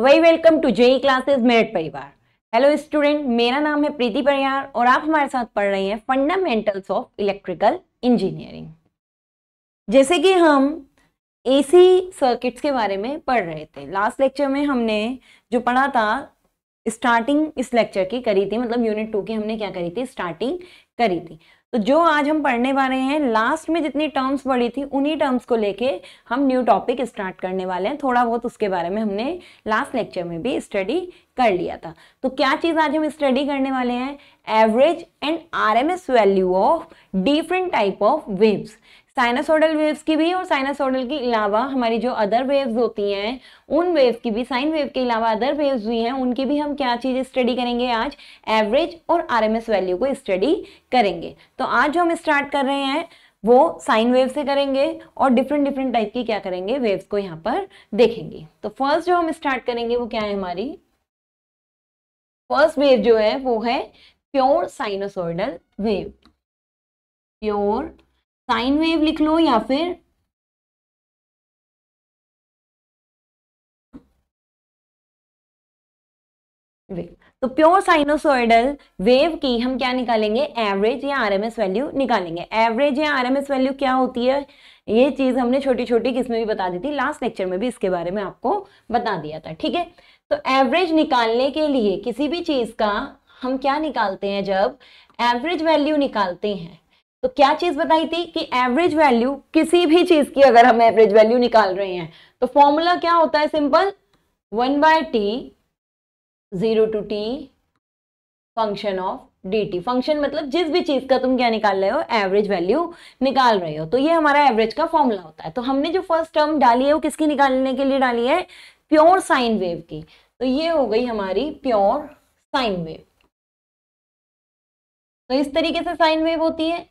Very welcome to JE classes merit परिवार hello student मेरा नाम है प्रीति परियार और आप हमारे साथ पढ़ रहे हैं फंडामेंटल्स ऑफ इलेक्ट्रिकल इंजीनियरिंग जैसे कि हम एसी सर्किट्स के बारे में पढ़ रहे थे लास्ट लेक्चर में हमने जो पढ़ा था स्टार्टिंग इस लेक्चर की करी थी मतलब यूनिट टू की हमने क्या करी थी स्टार्टिंग करी थी तो जो आज हम पढ़ने वाले हैं लास्ट में जितनी टर्म्स पढ़ी थी उन्हीं टर्म्स को लेके हम न्यू टॉपिक स्टार्ट करने वाले हैं थोड़ा बहुत उसके बारे में हमने लास्ट लेक्चर में भी स्टडी कर लिया था तो क्या चीज़ आज हम स्टडी करने वाले हैं average and RMS value of different type of waves sinusoidal waves की भी और साइनासोडल के अलावा हमारी जो अदर वेव्स होती हैं उन वेव्स की भी साइन वेव के अलावा अदर वेव्स भी हैं उनकी भी हम क्या चीज़ स्टडी करेंगे आज एवरेज और आरएमएस वैल्यू को स्टडी करेंगे तो आज जो हम स्टार्ट कर रहे हैं वो साइन वेव से करेंगे और डिफरेंट डिफरेंट टाइप की क्या करेंगे वेव्स को यहाँ पर देखेंगे तो फर्स्ट जो हम स्टार्ट करेंगे वो क्या है हमारी फर्स्ट वेव जो है वो है pure sinusoidal wave pure sine wave लिख लो या फिर तो प्योर साइनोसोइडल वेव की हम क्या निकालेंगे एवरेज या आरएमएस वैल्यू निकालेंगे एवरेज या आरएमएस वैल्यू क्या होती है ये चीज़ हमने छोटी छोटी किसमें भी बता दी थी लास्ट लेक्चर में भी इसके बारे में आपको बता दिया था ठीक है तो एवरेज निकालने के लिए किसी भी चीज़ का हम क्या निकालते हैं जब एवरेज वैल्यू निकालते हैं तो क्या चीज बताई थी कि एवरेज वैल्यू किसी भी चीज की अगर हम एवरेज वैल्यू निकाल रहे हैं तो फॉर्मूला क्या होता है simple one by T zero to T function of D T function मतलब जिस भी चीज का तुम क्या निकाल रहे हो एवरेज वैल्यू निकाल रहे हो तो ये हमारा एवरेज का फॉर्मूला होता है तो हमने जो फर्स्ट टर्म डाली है वो किसकी निकालने के लिए डाली है प्योर साइन वेव की तो ये हो गई हमारी प्योर साइन वेव तो इस तरीके से साइन वेव होती है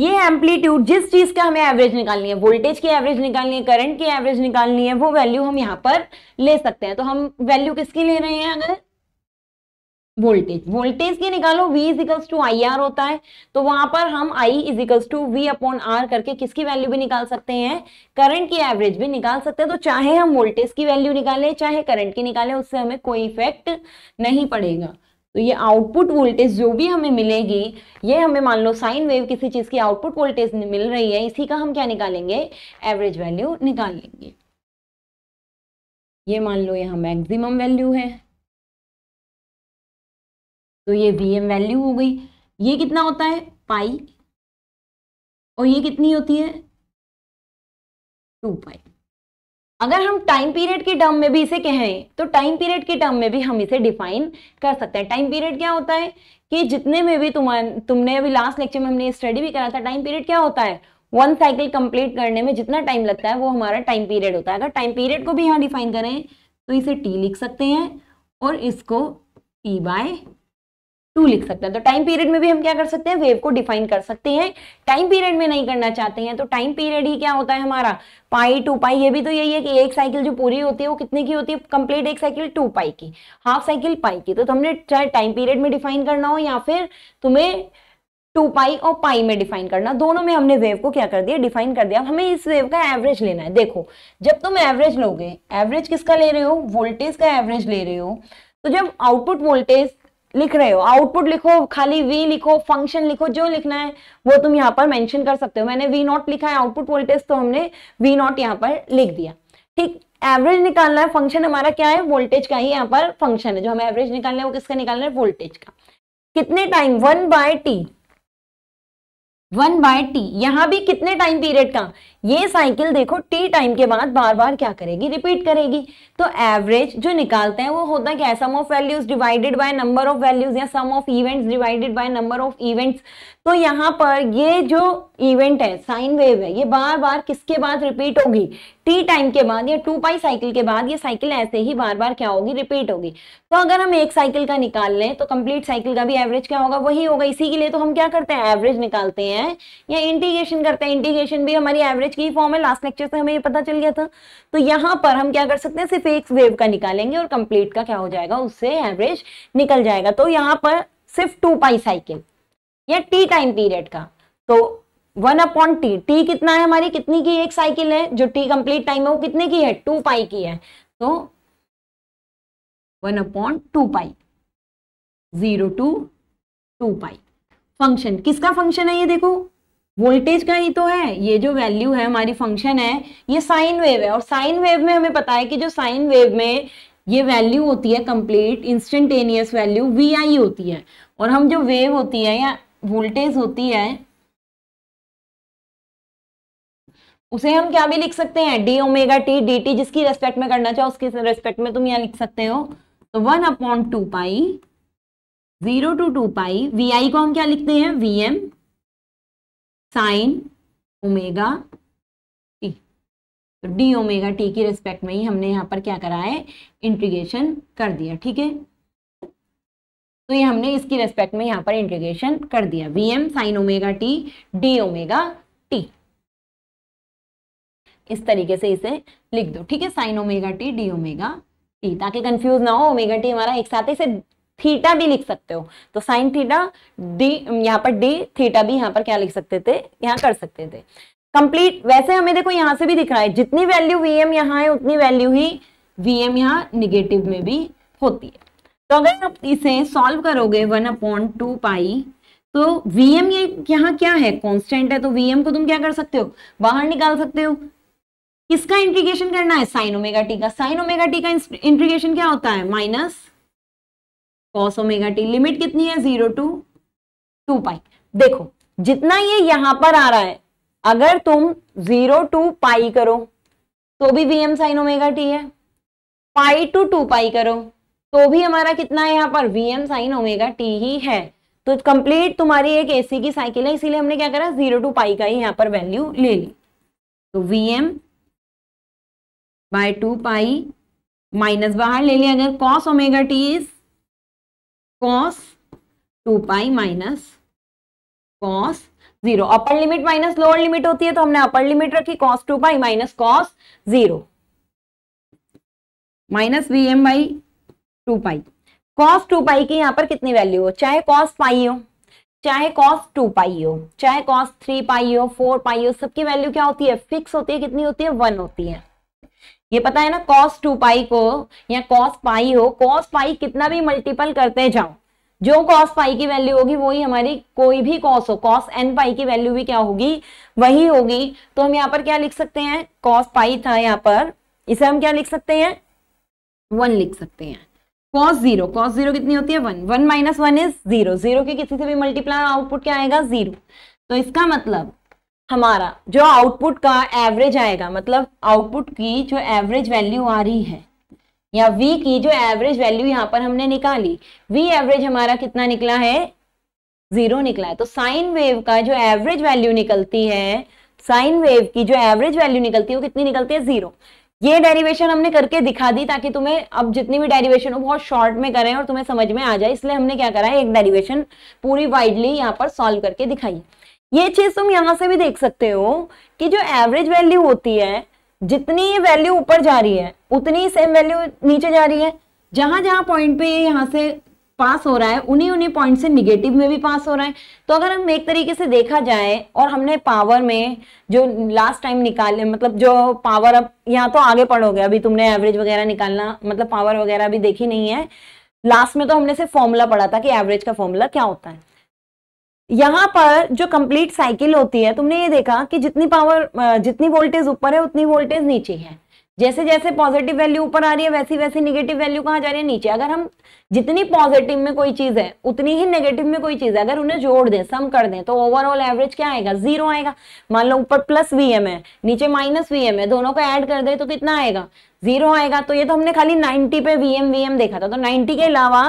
ये एम्पलीट्यूड जिस चीज का हमें एवरेज निकालनी है वोल्टेज की एवरेज निकालनी है करंट की एवरेज निकालनी है वो वैल्यू हम यहाँ पर ले सकते हैं तो हम वैल्यू किसकी ले रहे हैं अगर वोल्टेज वोल्टेज की निकालो V equals to I R होता है तो वहां पर हम I equals to V upon R करके किसकी वैल्यू भी निकाल सकते हैं करंट की एवरेज भी निकाल सकते हैं तो चाहे हम वोल्टेज की वैल्यू निकालें चाहे करंट की निकालें उससे हमें कोई इफेक्ट नहीं पड़ेगा तो ये आउटपुट वोल्टेज जो भी हमें मिलेगी ये हमें मान लो साइन वेव किसी चीज़ की आउटपुट वोल्टेज मिल रही है इसी का हम क्या निकालेंगे एवरेज वैल्यू निकाल लेंगे ये मान लो यहां मैक्सिमम वैल्यू है तो ये वी एम वैल्यू हो गई ये कितना होता है पाई और ये कितनी होती है टू पाई अगर हम टाइम पीरियड के टर्म में भी इसे कहें तो टाइम पीरियड के टर्म में भी हम इसे डिफाइन कर सकते हैं टाइम पीरियड क्या होता है कि जितने में भी तुम तुमने अभी लास्ट लेक्चर में हमने स्टडी भी करा था टाइम पीरियड क्या होता है वन साइकिल कंप्लीट करने में जितना टाइम लगता है वो हमारा टाइम पीरियड होता है अगर टाइम पीरियड को भी यहाँ डिफाइन करें तो इसे टी लिख सकते हैं और इसको टी बाय टू लिख सकते हैं तो टाइम पीरियड में भी हम क्या कर सकते हैं वेव को डिफाइन कर सकते हैं टाइम पीरियड में नहीं करना चाहते हैं तो टाइम पीरियड ही क्या होता है हमारा पाई टू पाई ये भी तो यही है कि एक साइकिल जो पूरी होती है वो कितने की होती है कंप्लीट एक साइकिल टू पाई की हाफ साइकिल पाई की तो तुमने चाहे टाइम पीरियड में डिफाइन करना हो या फिर तुम्हें टू पाई और पाई में डिफाइन करना दोनों में हमने वेव को क्या कर दिया डिफाइन कर दिया अब हमें इस वेव का एवरेज लेना है देखो जब तुम एवरेज लोगे एवरेज किसका ले रहे हो वोल्टेज का एवरेज ले रहे हो तो जब आउटपुट वोल्टेज लिख रहे हो आउटपुट लिखो खाली वी लिखो फंक्शन लिखो जो लिखना है वो तुम यहाँ पर मेंशन कर सकते हो मैंने वी नॉट लिखा है आउटपुट वोल्टेज तो हमने वी नॉट यहाँ पर लिख दिया ठीक एवरेज निकालना है फंक्शन हमारा क्या है वोल्टेज का ही यहाँ पर फंक्शन है जो हमें एवरेज निकालना है वो किसका निकालना है वोल्टेज का कितने time one by T one by T यहाँ भी कितने टाइम पीरियड का ये साइकिल देखो टी टाइम के बाद बार बार क्या करेगी रिपीट करेगी तो एवरेज जो निकालते हैं वो होता क्या है sum of values divided by number of values या sum of events divided by number of events तो यहाँ पर ये जो इवेंट है साइन वेव है ये बार बार किसके बाद रिपीट होगी टी टाइम के बाद या टू पाई साइकिल के बाद ये साइकिल ऐसे ही बार बार क्या होगी रिपीट होगी तो अगर हम एक साइकिल का निकाल लें तो कंप्लीट साइकिल का भी एवरेज क्या होगा वही होगा इसी के लिए तो हम क्या करते हैं एवरेज निकालते हैं या इंटीग्रेशन करते हैं इंटीग्रेशन भी हमारी एवरेज एच की फॉर्म है लास्ट लेक्चर से हमें ये पता चल गया था तो यहाँ पर हम क्या कर सकते हैं सिर्फ एक वेव का निकालेंगे और कंप्लीट का क्या हो जाएगा उससे एवरेज निकल जाएगा तो यहाँ पर सिर्फ टू पाई साइकिल या टी टाइम पीरियड का तो वन अपॉन टी टी कितना है हमारी कितनी की एक साइकिल है जो टी कंप्लीट टाइम है वो कितने की है टू पाई की है तो one upon two pi zero to two pi function किसका फंक्शन है ये देखो वोल्टेज का ही तो है ये जो वैल्यू है हमारी फंक्शन है ये साइन वेव है और साइन वेव में हमें पता है कि जो साइन वेव में ये वैल्यू होती है complete instantaneous value V I होती है और हम जो वेव होती है या वोल्टेज होती है उसे हम क्या भी लिख सकते हैं D omega T D T जिसकी रेस्पेक्ट में करना चाहो उसके रेस्पेक्ट में तुम यहाँ लिख सकते हो तो one upon two pi zero to two pi V I को हम क्या लिखते हैं V M sine omega T तो डी ओमेगा टी की रिस्पेक्ट में ही हमने यहाँ पर क्या करा है इंटीग्रेशन कर दिया ठीक है तो ये हमने इसकी रेस्पेक्ट में यहाँ पर इंटीग्रेशन कर दिया V M sine omega T D omega T इस तरीके से इसे लिख दो ठीक है sine omega T D omega T ताकि कंफ्यूज ना हो ओमेगा टी हमारा एक साथ इसे थीटा भी लिख सकते हो तो साइन थीटा डी यहाँ पर डी थीटा भी यहाँ पर क्या लिख सकते थे यहाँ कर सकते थे कंप्लीट वैसे हमें देखो यहाँ से भी दिख रहा है जितनी वैल्यू वी एम यहाँ है उतनी वैल्यू ही वी एम यहाँ निगेटिव में भी होती है तो अगर आप इसे सॉल्व करोगे वन अपॉन टू पाई तो वी एम ये यहाँ क्या है कॉन्स्टेंट है तो वी एम को तुम क्या कर सकते हो बाहर निकाल सकते हो किसका इंट्रीगेशन करना है साइन ओमेगा टी का साइन ओमेगा टी का इंट्रीगेशन क्या होता है minus cos omega T limit कितनी है जीरो टू टू पाई देखो जितना ये यहां पर आ रहा है अगर तुम जीरो टू पाई करो तो भी वीएम साइन ओमेगा टी है पाई टू टू पाई करो तो भी हमारा कितना है यहाँ पर वीएम साइन ओमेगा टी ही है तो कंप्लीट तुम्हारी एक एसी की साइकिल है इसीलिए हमने क्या करा जीरो टू पाई का ही यहाँ पर वैल्यू ले ली तो M by two pi minus बाहर ले लिया अगर cos omega T is cos two pi minus cos zero upper limit minus lower limit होती है तो हमने अपर लिमिट रखी cos two pi minus cos zero minus V M by two pi cos two pi की यहाँ पर कितनी value हो चाहे कॉस पाई हो चाहे कॉस टू पाई हो चाहे कॉस थ्री पाई हो फोर पाई हो सबकी वैल्यू क्या होती है फिक्स होती है कितनी होती है वन होती है ये पता है ना कॉस टू पाई को या कॉस पाई हो कॉस पाई कितना भी मल्टीपल करते जाओ जो कॉस पाई की वैल्यू होगी वही हमारी कोई भी कॉस हो कॉस एन पाई की वैल्यू भी क्या होगी वही होगी तो हम यहाँ पर क्या लिख सकते हैं कॉस पाई था यहाँ पर इसे हम क्या लिख सकते हैं वन लिख सकते हैं कॉस जीरो कॉस जीरो कितनी होती है one one minus one is zero zero के किसी से भी मल्टीप्लाई आउटपुट क्या आएगा जीरो तो इसका मतलब हमारा जो आउटपुट का एवरेज आएगा मतलब आउटपुट की जो एवरेज वैल्यू आ रही है या वी की जो एवरेज वैल्यू यहाँ पर हमने निकाली वी एवरेज हमारा कितना निकला है जीरो निकला है तो साइन वेव का जो एवरेज वैल्यू निकलती है साइन वेव की जो एवरेज वैल्यू निकलती है वो कितनी निकलती है जीरो ये डेरिवेशन हमने करके दिखा दी ताकि तुम्हें अब जितनी भी डेरिवेशन हो बहुत शॉर्ट में करें और तुम्हें समझ में आ जाए इसलिए हमने क्या करा है एक डेरिवेशन पूरी वाइडली यहाँ पर सॉल्व करके दिखाई ये चीज तुम यहां से भी देख सकते हो कि जो एवरेज वैल्यू होती है जितनी ये वैल्यू ऊपर जा रही है उतनी सेम वैल्यू नीचे जा रही है जहां जहां पॉइंट पे ये यहाँ से पास हो रहा है उन्हीं उन्हीं पॉइंट से निगेटिव में भी पास हो रहा है तो अगर हम एक तरीके से देखा जाए और हमने पावर में जो लास्ट टाइम निकाले मतलब जो पावर अब यहाँ तो आगे पढ़ोगे अभी तुमने एवरेज वगैरह निकालना मतलब पावर वगैरह अभी देखी नहीं है लास्ट में तो हमने सिर्फ फॉर्मूला पढ़ा था कि एवरेज का फॉर्मूला क्या होता है यहां पर जो कंप्लीट साइकिल होती है तुमने ये देखा कि जितनी पावर जितनी वोल्टेज ऊपर है उतनी वोल्टेज नीचे है जैसे जैसे पॉजिटिव वैल्यू ऊपर आ रही है वैसी वैसी निगेटिव वैल्यू कहाँ जा रही है नीचे अगर हम जितनी पॉजिटिव में कोई चीज है उतनी ही नेगेटिव में कोई चीज है अगर उन्हें जोड़ दें सम कर दें तो ओवरऑल एवरेज क्या आएगा जीरो आएगा मान लो ऊपर प्लस वीएम है नीचे माइनस वीएम है दोनों को ऐड कर दे तो कितना आएगा जीरो आएगा तो ये तो हमने खाली 90 पे वीएम वीएम देखा था तो 90 के अलावा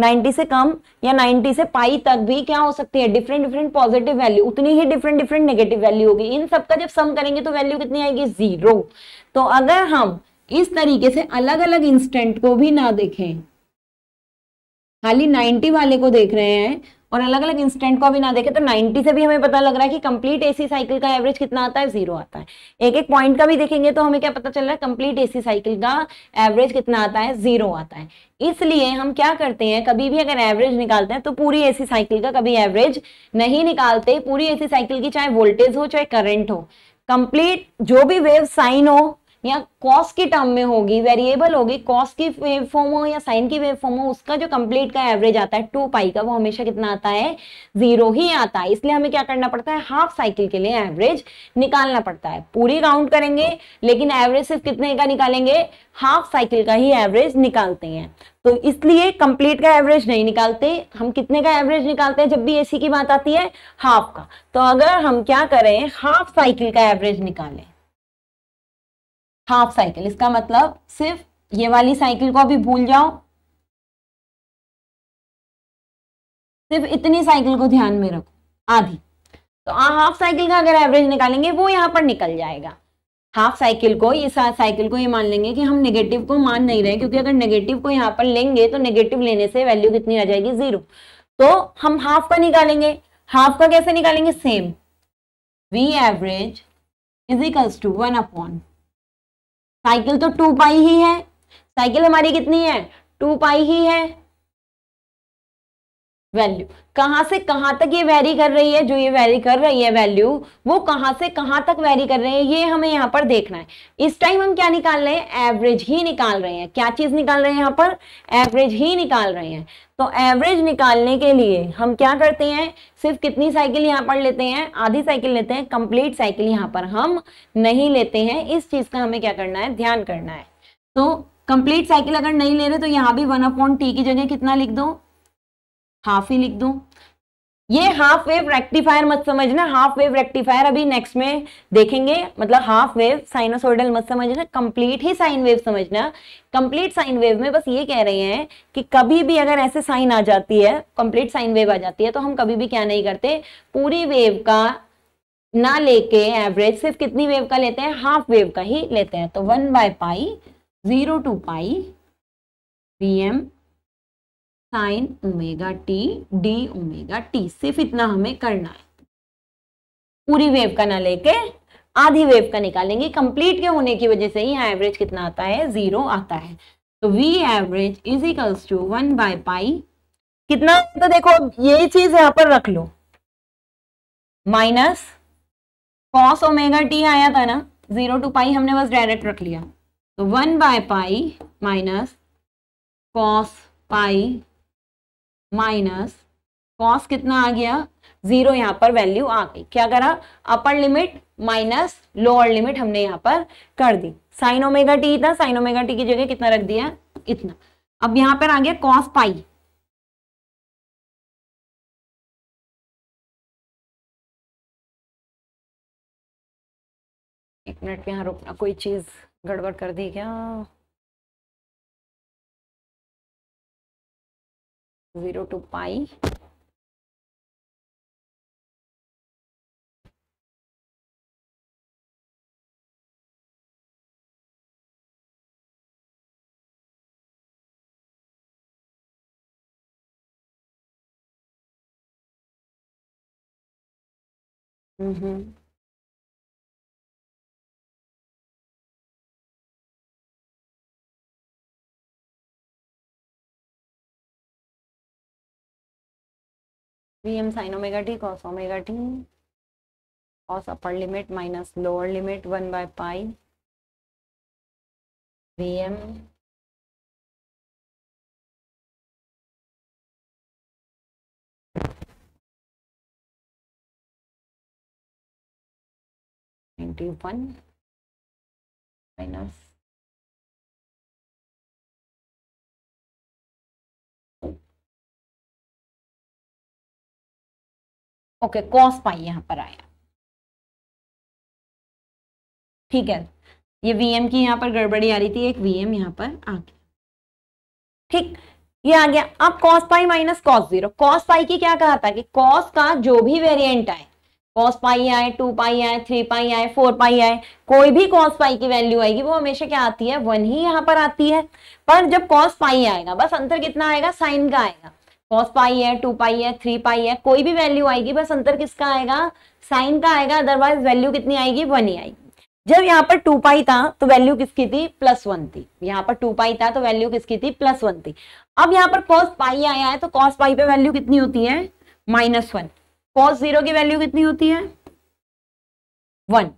90 से कम या 90 से पाई तक भी क्या हो सकती है डिफरेंट डिफरेंट पॉजिटिव वैल्यू उतनी ही डिफरेंट डिफरेंट नेगेटिव वैल्यू होगी इन सबका जब सम करेंगे तो वैल्यू कितनी आएगी जीरो तो अगर हम इस तरीके से अलग अलग इंस्टेंट को भी ना देखें खाली 90 वाले को देख रहे हैं और अलग अलग इंस्टेंट को भी ना देखे तो 90 से भी हमें पता लग रहा है कि कंप्लीट एसी साइकिल का एवरेज कितना आता है जीरो आता है एक एक पॉइंट का भी देखेंगे तो हमें क्या पता चल रहा है कंप्लीट एसी साइकिल का एवरेज कितना आता है जीरो आता है इसलिए हम क्या करते हैं कभी भी अगर एवरेज निकालते हैं तो पूरी एसी साइकिल का कभी एवरेज नहीं निकालते पूरी एसी साइकिल की चाहे वोल्टेज हो चाहे करंट हो कंप्लीट जो भी वेव साइन हो या कॉस की टर्म में होगी वेरिएबल होगी कॉस की वेव फॉर्म हो या साइन की वेव फॉर्म हो उसका जो कंप्लीट का एवरेज आता है टू पाई का वो हमेशा कितना आता है जीरो ही आता है इसलिए हमें क्या करना पड़ता है हाफ साइकिल के लिए एवरेज निकालना पड़ता है पूरी काउंट करेंगे लेकिन एवरेज सिर्फ कितने का निकालेंगे हाफ साइकिल का ही एवरेज निकालते हैं तो इसलिए कंप्लीट का एवरेज नहीं निकालते हम कितने का एवरेज निकालते हैं जब भी एसी की बात आती है हाफ का तो अगर हम क्या करें हाफ साइकिल का एवरेज निकालें हाफ साइकिल इसका मतलब सिर्फ ये वाली साइकिल को अभी भूल जाओ सिर्फ इतनी साइकिल को ध्यान में रखो आधी तो आ हाफ साइकिल का अगर एवरेज निकालेंगे वो यहाँ पर निकल जाएगा हाफ साइकिल को ये साइकिल को ये मान लेंगे कि हम नेगेटिव को मान नहीं रहे क्योंकि अगर नेगेटिव को यहाँ पर लेंगे तो नेगेटिव लेने से वैल्यू कितनी आ जाएगी जीरो तो हम हाफ का निकालेंगे हाफ का कैसे निकालेंगे same V average is equals to one upon cycle तो टू पाई ही है साइकिल हमारी कितनी है टू पाई ही है वैल्यू कहाँ से कहाँ तक ये वैरी कर रही है जो ये वैरी कर रही है वैल्यू वो कहां से कहां तक वैरी कर रही है ये हमें यहां पर देखना है इस टाइम हम क्या निकाल रहे हैं एवरेज ही निकाल रहे हैं क्या चीज़ निकाल रहे हैं यहां पर एवरेज ही निकाल रहे हैं तो एवरेज निकालने के लिए हम क्या करते हैं सिर्फ कितनी साइकिल यहाँ पर लेते हैं आधी साइकिल लेते हैं कंप्लीट साइकिल यहाँ पर हम नहीं लेते हैं इस चीज़ का हमें क्या करना है ध्यान करना है तो कंप्लीट साइकिल अगर नहीं ले रहे तो यहाँ भी वन अपॉइंट टी की जगह कितना लिख दो हाफ ही लिख दू ये हाफ वेव रेक्टिफायर मत समझना हाफ वेव रेक्टिफायर अभी नेक्स्ट में देखेंगे मतलब हाफ वेव साइनोसोडल मत समझना कंप्लीट ही साइन वेव समझना कंप्लीट साइन वेव में बस ये कह रहे हैं कि कभी भी अगर ऐसे साइन आ जाती है कंप्लीट साइन वेव आ जाती है तो हम कभी भी क्या नहीं करते पूरी वेव का ना लेके एवरेज सिर्फ कितनी वेव का लेते हैं हाफ वेव का ही लेते हैं तो one by pi zero to pi V M sine omega T D omega T सिर्फ इतना हमें करना है पूरी वेव का ना लेके आधी वेव का निकालेंगे कंप्लीट के होने की वजह से ही यहाँ एवरेज कितना आता है जीरो आता है तो V average is equals to one by pi कितना तो देखो यही चीज यहां पर रख लो माइनस कॉस ओमेगा टी आया था ना जीरो टू पाई हमने बस डायरेक्ट रख लिया तो one by pi minus cos pi minus cos कितना आ गया जीरो यहाँ पर वैल्यू आ गई क्या करा upper limit minus lower limit हमने यहाँ पर कर दी साइन ओमेगा टी था साइन ओमेगा टी की जगह कितना रख दिया इतना अब यहाँ पर आ गया कॉस पाई एक मिनट यहाँ रुकना कोई चीज गड़बड़ कर दी क्या 0 to pi Mm-hmm. P M sine omega T cos omega T cos upper limit minus lower limit one by pi V M ninety one minus okay cos pi यहां पर आया ठीक है ये वीएम की यहाँ पर गड़बड़ी आ रही थी एक वीएम यहाँ पर आ गया ठीक ये आ गया अब cos pi minus cos zero cos pi की क्या कहा था कि कॉस का जो भी वेरिएंट आए कॉस पाई आए टू पाई आए थ्री पाई आए फोर पाई आए कोई भी कॉस पाई की वैल्यू आएगी वो हमेशा क्या आती है वन ही यहां पर आती है पर जब कॉस पाई आएगा बस अंतर कितना आएगा साइन का आएगा कॉस पाई है टू पाई है थ्री पाई है कोई भी वैल्यू आएगी बस अंतर किसका आएगा साइन का आएगा अदरवाइज वैल्यू कितनी आएगी वन ही आएगी जब यहाँ पर टू पाई था तो वैल्यू किसकी थी प्लस वन थी यहाँ पर टू पाई था तो वैल्यू किसकी थी प्लस वन थी अब यहाँ पर कॉस पाई आया है तो कॉस पाई पे वैल्यू कितनी होती है माइनस वन कॉस जीरो की वैल्यू कितनी होती है वन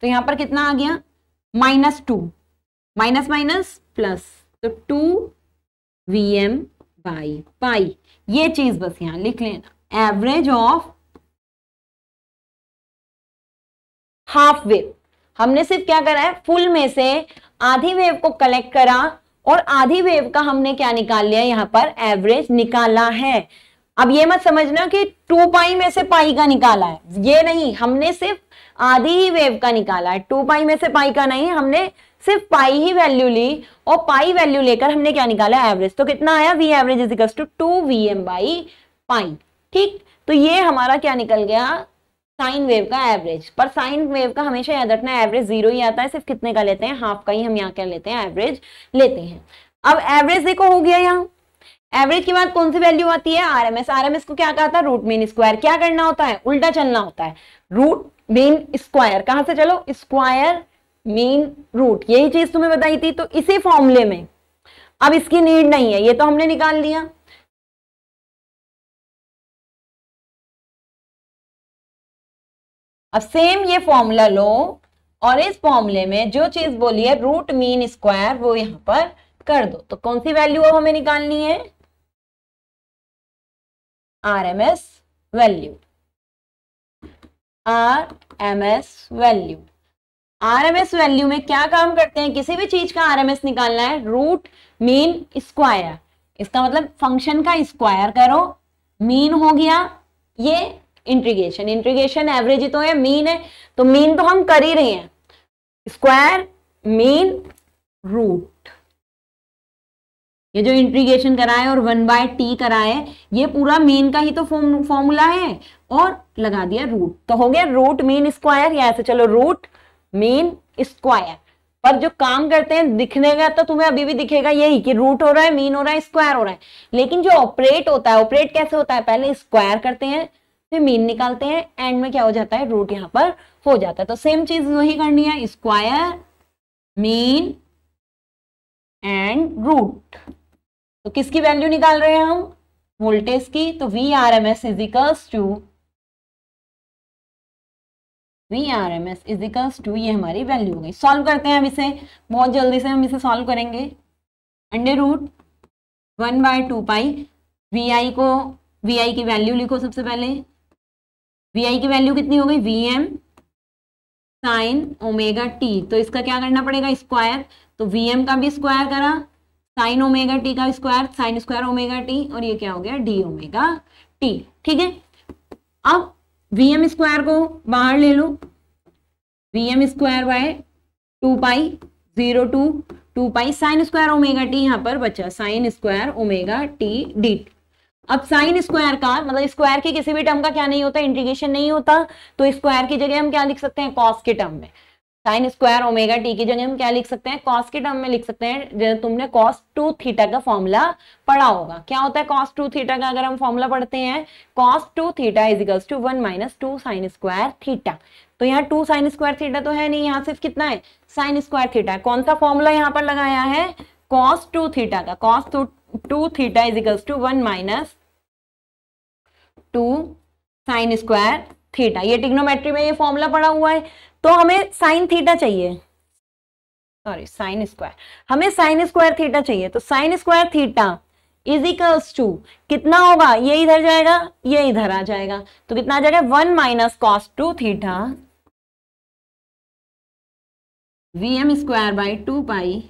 तो यहाँ पर कितना आ गया minus two minus minus plus तो two V M by pi ये चीज बस यहां लिख लेना एवरेज ऑफ हाफ वेव हमने सिर्फ क्या करा है फुल में से आधी वेव को कलेक्ट करा और आधी वेव का हमने क्या निकाल लिया यहां पर एवरेज निकाला है अब ये मत समझना कि टू पाई में से पाई का निकाला है ये नहीं हमने सिर्फ आधी ही वेव का निकाला है टू पाई में से पाई का नहीं हमने सिर्फ पाई ही वैल्यू ली और पाई वैल्यू लेकर हमने क्या निकाला एवरेज तो कितना आया V average equals to two V M by pi ठीक तो ये हमारा क्या निकल गया साइन वेव का एवरेज पर साइन वेव का हमेशा याद रखना एवरेज जीरो ही आता है सिर्फ कितने का लेते हैं हाफ का ही हम यहाँ क्या लेते हैं एवरेज लेते हैं अब एवरेज देखो हो गया यहाँ एवरेज के बाद कौन सी वैल्यू आती है आरएमएस आरएमएस को क्या कहता है रूट मीन स्क्वायर क्या करना होता है उल्टा चलना होता है रूट मीन स्क्वायर कहां से चलो स्क्वायर मीन रूट यही चीज तुम्हें बताई थी तो इसी फॉर्मूले में अब इसकी नीड नहीं है ये तो हमने निकाल लिया अब सेम ये फॉर्मूला लो और इस फॉर्मूले में जो चीज बोली है रूट मीन स्क्वायर वो यहां पर कर दो तो कौन सी वैल्यू अब हमें निकालनी है R M S value R M S value RMS value में क्या काम करते हैं किसी भी चीज का आरएमएस निकालना है रूट मीन स्क्वायर इसका मतलब फंक्शन का स्क्वायर करो मीन हो गया ये इंट्रीगेशन इंट्रीगेशन एवरेज तो है मीन है तो मीन तो हम कर ही रहे हैं स्क्वायर मीन रूट ये जो इंट्रीगेशन कराए और वन बाय टी कराए ये पूरा मीन का ही तो फॉर्मूला है और लगा दिया रूट तो हो गया रूट मीन स्क्वायर या ऐसे चलो रूट मीन स्क्वायर पर जो काम करते हैं दिखने का तो तुम्हें अभी भी दिखेगा यही कि रूट हो रहा है मीन हो रहा है स्क्वायर हो रहा है लेकिन जो ऑपरेट होता है ऑपरेट कैसे होता है पहले स्क्वायर करते हैं फिर मीन निकालते हैं एंड में क्या हो जाता है रूट यहां पर हो जाता है तो सेम चीज वही करनी है स्क्वायर मीन एंड रूट तो किसकी वैल्यू निकाल रहे हैं हम वोल्टेज की तो V R M S equals to V R M S equals to ये हमारी वैल्यू हो गई सॉल्व करते हैं अब इसे बहुत जल्दी से हम इसे सॉल्व करेंगे under root one by two pi V I को वी आई की वैल्यू लिखो सबसे पहले वी आई की वैल्यू कितनी हो गई V M sine omega T तो इसका क्या करना पड़ेगा स्क्वायर तो वी एम का भी स्क्वायर करा साइन ओमेगा टी का square sine square omega T और ये क्या हो गया डी ओमेगा टी ठीक है अब वी एम स्क्वायर को बाहर ले लो V M square by two pi zero to two pi sine square omega T यहाँ पर बचा sine square omega T D अब साइन स्क्वायर का मतलब स्क्वायर के किसी भी टर्म का क्या नहीं होता इंटीग्रेशन नहीं होता तो स्क्वायर की जगह हम क्या लिख सकते हैं कॉस के टर्म में साइन स्क्वायर ओमेगा टी की जगह हम क्या लिख सकते हैं कॉस के टर्म में लिख सकते हैं तुमने कॉस टू थीटा का फॉर्मूला पढ़ा होगा क्या होता है कॉस टू थीटा का अगर हम फॉर्मूला पढ़ते हैं cos two theta equals to one minus two sine square theta तो यहाँ टू साइन स्क्वायर थीटा तो है नहीं यहाँ सिर्फ कितना है साइन स्क्वायर थीटा कौन सा फॉर्मूला यहाँ पर लगाया है कॉस टू थीटा का cos two two theta equals to one minus two sine square theta ये टिग्नोमेट्री में ये फॉर्मूला पड़ा हुआ है तो हमें साइन थीटा चाहिए सॉरी साइन स्क्वायर हमें साइन स्क्वायर थीटा चाहिए तो sine square theta is equals to कितना होगा ये इधर जाएगा ये इधर आ जाएगा तो कितना आ जाएगा one minus cos two theta V M square by two pi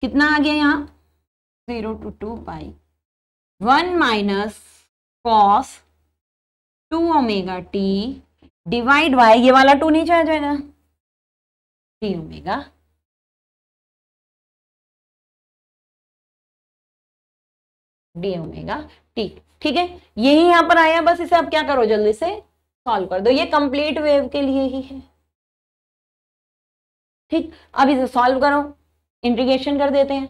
कितना आ गया यहाँ zero to two pi one minus cos two omega T divide by ये वाला टू नीचे आ जाएगा T omega D omega T ठीक है यही यहां पर आया बस इसे आप क्या करो जल्दी से सॉल्व कर दो ये कंप्लीट वेव के लिए ही है ठीक अब इसे सॉल्व करो इंट्रीगेशन कर देते हैं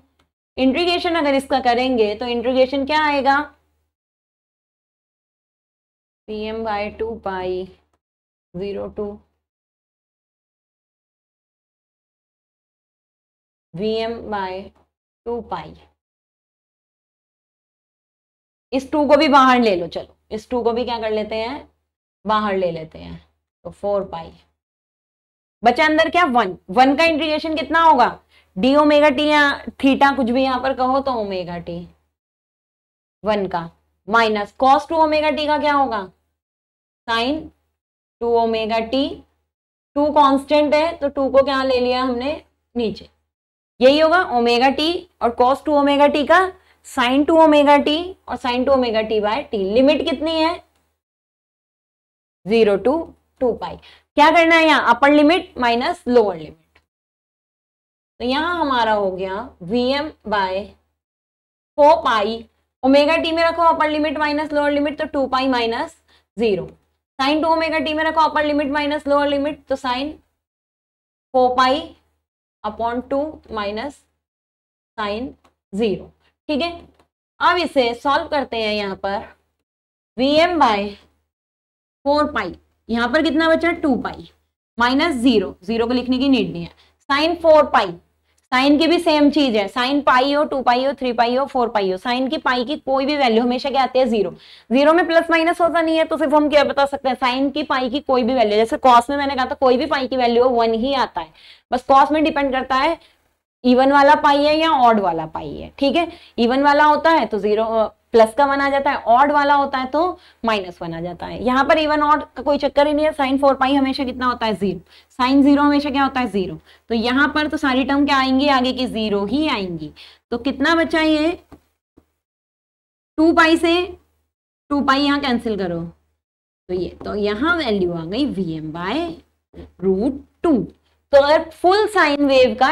इंट्रीगेशन अगर इसका करेंगे तो इंट्रीगेशन क्या आएगा P M by two pi zero to V M by two pi इस टू को भी बाहर ले लो चलो इस टू को भी क्या कर लेते हैं बाहर ले लेते हैं तो फोर पाई बचा अंदर क्या वन वन का इंटीग्रेशन कितना होगा डी ओमेगा टी या थीटा कुछ भी यहां पर कहो तो ओमेगा टी वन का minus cos two omega T का क्या होगा sine two omega T two constant है तो टू को क्या ले लिया हमने नीचे यही होगा ओमेगा टी और कॉस टू ओमेगा टी का साइन टू ओमेगा टी और sine two omega T by T limit कितनी है जीरो टू टू पाई क्या करना है यहाँ upper limit minus lower limit तो यहाँ हमारा हो गया V M by four pi omega T में रखो upper limit minus lower limit तो two pi minus zero sine two omega T में रखो upper limit minus lower limit तो sine four pi upon two minus sine zero ठीक है अब इसे सॉल्व करते हैं यहाँ पर V M by four pi यहाँ पर कितना बचा two pi minus zero zero को लिखने की नीड नहीं है साइन फोर पाई साइन की भी सेम चीज है साइन पाई हो टू पाई हो थ्री पाई हो फोर पाई हो साइन की पाई की कोई भी वैल्यू हमेशा क्या आती है जीरो जीरो में प्लस माइनस होता नहीं है तो सिर्फ हम क्या बता सकते हैं साइन की पाई की कोई भी वैल्यू जैसे कॉस में मैंने कहा था कोई भी पाई की वैल्यू हो वन ही आता है बस कॉस में डिपेंड करता है इवन वाला पाई है या ऑड वाला पाई है ठीक है इवन वाला होता है तो जीरो प्लस का वन आ जाता है ऑड वाला होता है तो माइनस वन आ जाता है यहाँ पर इवन ऑड का कोई चक्कर ही नहीं है साइन फोर पाई हमेशा कितना होता है जीरो साइन जीरो हमेशा क्या होता है जीरो तो यहाँ पर तो सारी टर्म क्या आएंगी आगे की जीरो ही आएंगी तो कितना बचा ये टू पाई से टू पाई यहाँ कैंसिल करो तो ये तो यहाँ वैल्यू आ गई V M by root two तो अगर फुल साइन वेव का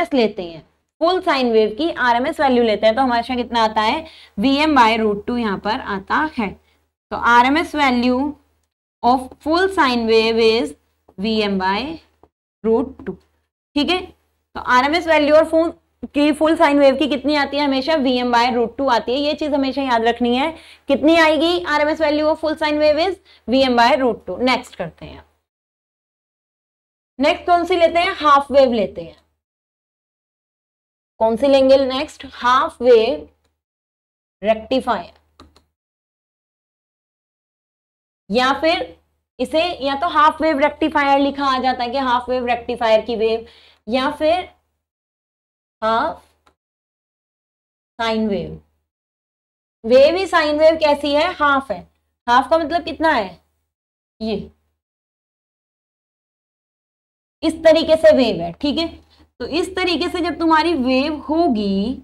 एस लेते हैं फुल साइन वेव की आरएमएस वैल्यू लेते हैं तो हमारे यहाँ कितना आता है V M by root two यहाँ पर आता है तो RMS value of full sine wave is V M by root two ठीक है तो आरएमएस वैल्यू और फुल की फुल साइन वेव की कितनी आती है हमेशा V M by root two आती है ये चीज हमेशा याद रखनी है कितनी आएगी RMS value of full sine wave is V M by root two next करते हैं नेक्स्ट कौन सी लेते हैं हाफ वेव लेते हैं कौन सी लेंगे नेक्स्ट हाफ वे रेक्टिफायर या फिर इसे या तो हाफ वेव रेक्टिफायर लिखा आ जाता है कि हाफ वेव रेक्टिफायर की वेव या फिर हाफ साइन वेव वेव ही साइन वेव कैसी है हाफ है हाफ का मतलब कितना है ये इस तरीके से वेव है ठीक है तो इस तरीके से जब तुम्हारी वेव होगी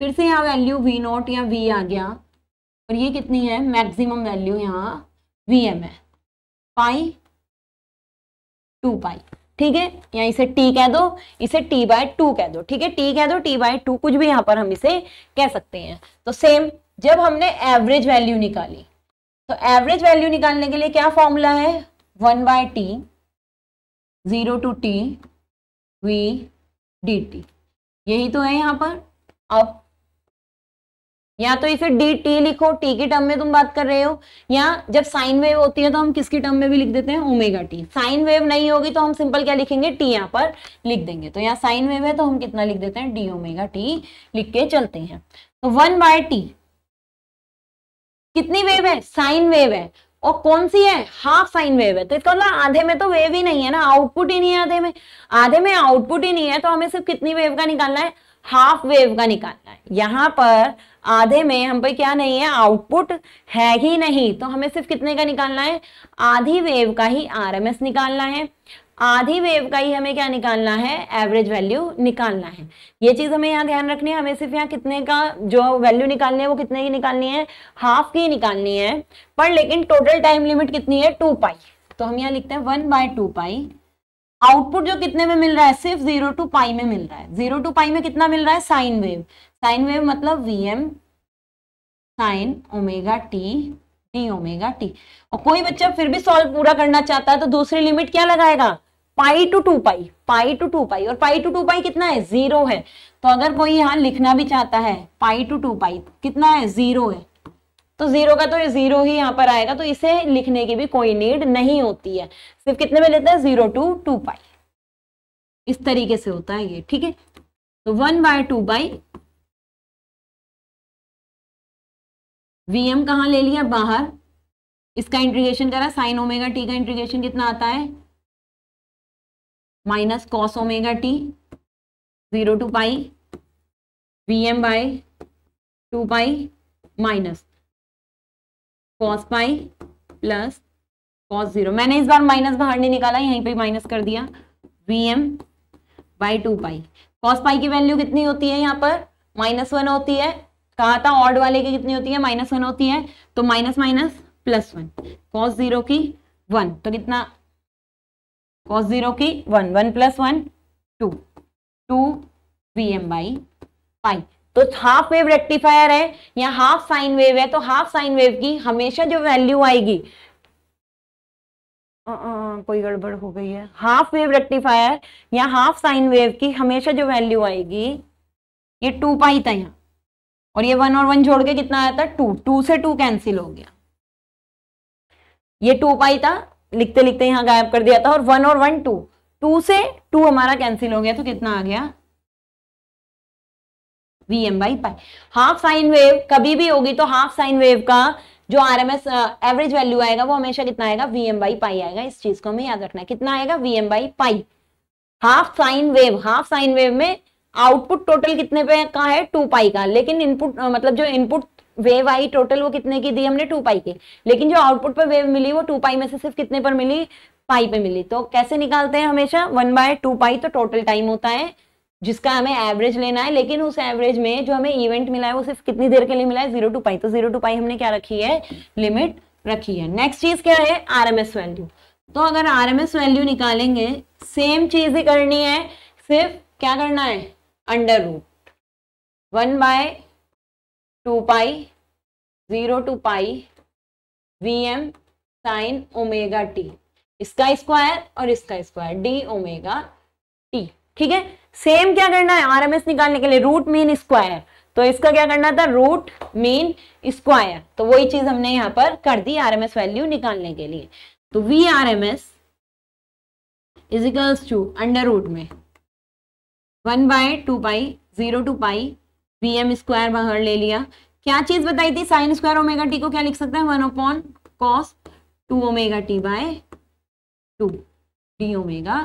फिर से यहाँ वैल्यू वी नॉट या वी आ गया और ये कितनी है मैक्सिमम वैल्यू यहाँ वी एम है पाई टू पाई ठीक है या इसे टी कह दो इसे टी बाय टू कह दो ठीक है टी कह दो टी बाय टू कुछ भी यहाँ पर हम इसे कह सकते हैं तो सेम जब हमने एवरेज वैल्यू निकाली तो एवरेज वैल्यू निकालने के लिए क्या फॉर्मूला है one by T zero to T V D T यही तो है यहाँ पर अब या तो इसे डी टी लिखो टी की टर्म में तुम बात कर रहे हो या जब साइन वेव होती है तो हम किसकी टर्म में भी लिख देते हैं ओमेगा टी साइन वेव नहीं होगी तो हम सिंपल क्या लिखेंगे टी यहाँ पर लिख देंगे तो यहाँ साइन वेव है तो हम कितना लिख देते हैं डी ओमेगा टी लिख के चलते हैं तो वन बाय टी कितनी वेव है साइन वेव है और कौन सी है हाफ साइन वेव है तो इसका मतलब आधे में तो वेव ही नहीं है ना आउटपुट ही नहीं है आधे में आधे में आउटपुट ही नहीं है तो हमें सिर्फ कितनी वेव का निकालना है हाफ वेव का निकालना है यहाँ पर आधे में हम पे क्या नहीं है आउटपुट है ही नहीं तो हमें सिर्फ कितने का निकालना है आधी वेव का ही आरएमएस निकालना है आधी वेव का ही हमें क्या निकालना है एवरेज वैल्यू निकालना है ये चीज़ हमें यहाँ ध्यान रखनी है हमें सिर्फ यहाँ कितने का जो वैल्यू निकालनी है वो कितने की निकालनी है हाफ की निकालनी है पर लेकिन टोटल टाइम लिमिट कितनी है टू पाई तो हम यहाँ लिखते हैं one by two pi output जो कितने में मिल रहा है सिर्फ जीरो टू पाई में मिल रहा है जीरो टू पाई में कितना मिल रहा है साइन वेव साइन वेव मतलब V M sine omega T D omega T और कोई बच्चा फिर भी सॉल्व पूरा करना चाहता है तो दूसरी लिमिट क्या लगाएगा pi to two pi pi to two pi और पाई टू टू पाई कितना है जीरो है तो अगर कोई यहाँ लिखना भी चाहता है पाई टू टू पाई कितना है जीरो है तो जीरो का तो जीरो ही यहां पर आएगा तो इसे लिखने की भी कोई नीड नहीं होती है सिर्फ कितने में लेते हैं जीरो टू टू पाई इस तरीके से होता है ये ठीक है तो one by two by VM कहाँ ले लिया बाहर इसका इंट्रीगेशन करा साइन ओमेगा टी का इंट्रीग्रेशन कितना आता है minus cos omega T zero to pi V M by two pi minus cos pi plus cos zero मैंने इस बार माइनस बाहर नहीं निकाला यहीं पे माइनस कर दिया V M by two pi cos pi की वैल्यू कितनी होती है यहाँ पर माइनस वन होती है कहा था ऑड वाले की कितनी होती है माइनस वन होती है तो minus minus plus one cos zero की वन तो कितना कॉस जीरो की one one plus one two two V M by pi तो हाफ वेव रेक्टिफायर है या हाफ साइन वेव है तो हाफ साइन वेव की हमेशा जो वैल्यू आएगी आ, आ, कोई गड़बड़ हो गई है हाफ वेव रेक्टिफायर या हाफ साइन वेव की हमेशा जो वैल्यू आएगी ये टू पाई था यहाँ और ये वन और वन जोड़ के कितना आया था टू टू से टू कैंसिल हो गया ये टू पाई था लिखते लिखते यहाँ गायब कर दिया था और वन और वन टू टू से टू हमारा कैंसिल हो गया तो कितना आ गया V M by pi half sine wave कभी भी होगी तो हाफ साइन वेव का जो R M S average value आएगा वो हमेशा कितना आएगा वी एम बाई पाई आएगा इस चीज को हमें याद रखना है कितना आएगा V M by pi half sine wave half sine wave में आउटपुट टोटल कितने पे का है टू पाई का लेकिन इनपुट मतलब जो इनपुट वेव आई टोटल वो कितने की दी हमने टू पाई की लेकिन जो आउटपुट पर वेव मिली वो टू पाई में से सिर्फ कितने पर मिली पाई पे मिली तो कैसे निकालते हैं हमेशा वन बाय टू पाई तो टोटल टाइम होता है जिसका हमें एवरेज लेना है लेकिन उस एवरेज में जो हमें इवेंट मिला है वो सिर्फ कितनी देर के लिए मिला है जीरो टू पाई तो जीरो टू पाई हमने क्या रखी है लिमिट रखी है नेक्स्ट चीज क्या है एस वैल्यू तो अगर एस वैल्यू निकालेंगे सेम चीज ही करनी है सिर्फ क्या करना है under root one by two pi zero to pi V M sine omega T इसका स्क्वायर और इसका स्क्वायर डी ओमेगा टी ठीक है सेम क्या करना है आरएमएस निकालने के लिए रूट मीन स्क्वायर तो इसका क्या करना था रूट मीन स्क्वायर तो वही चीज हमने यहां पर कर दी आरएमएस वैल्यू निकालने के लिए तो V R M S equals to under root में one by two pi zero to pi V M square बाहर ले लिया क्या चीज बताई थी साइन स्क्वायर ओमेगा टी को क्या लिख सकते हैं one upon cos two omega T by two D omega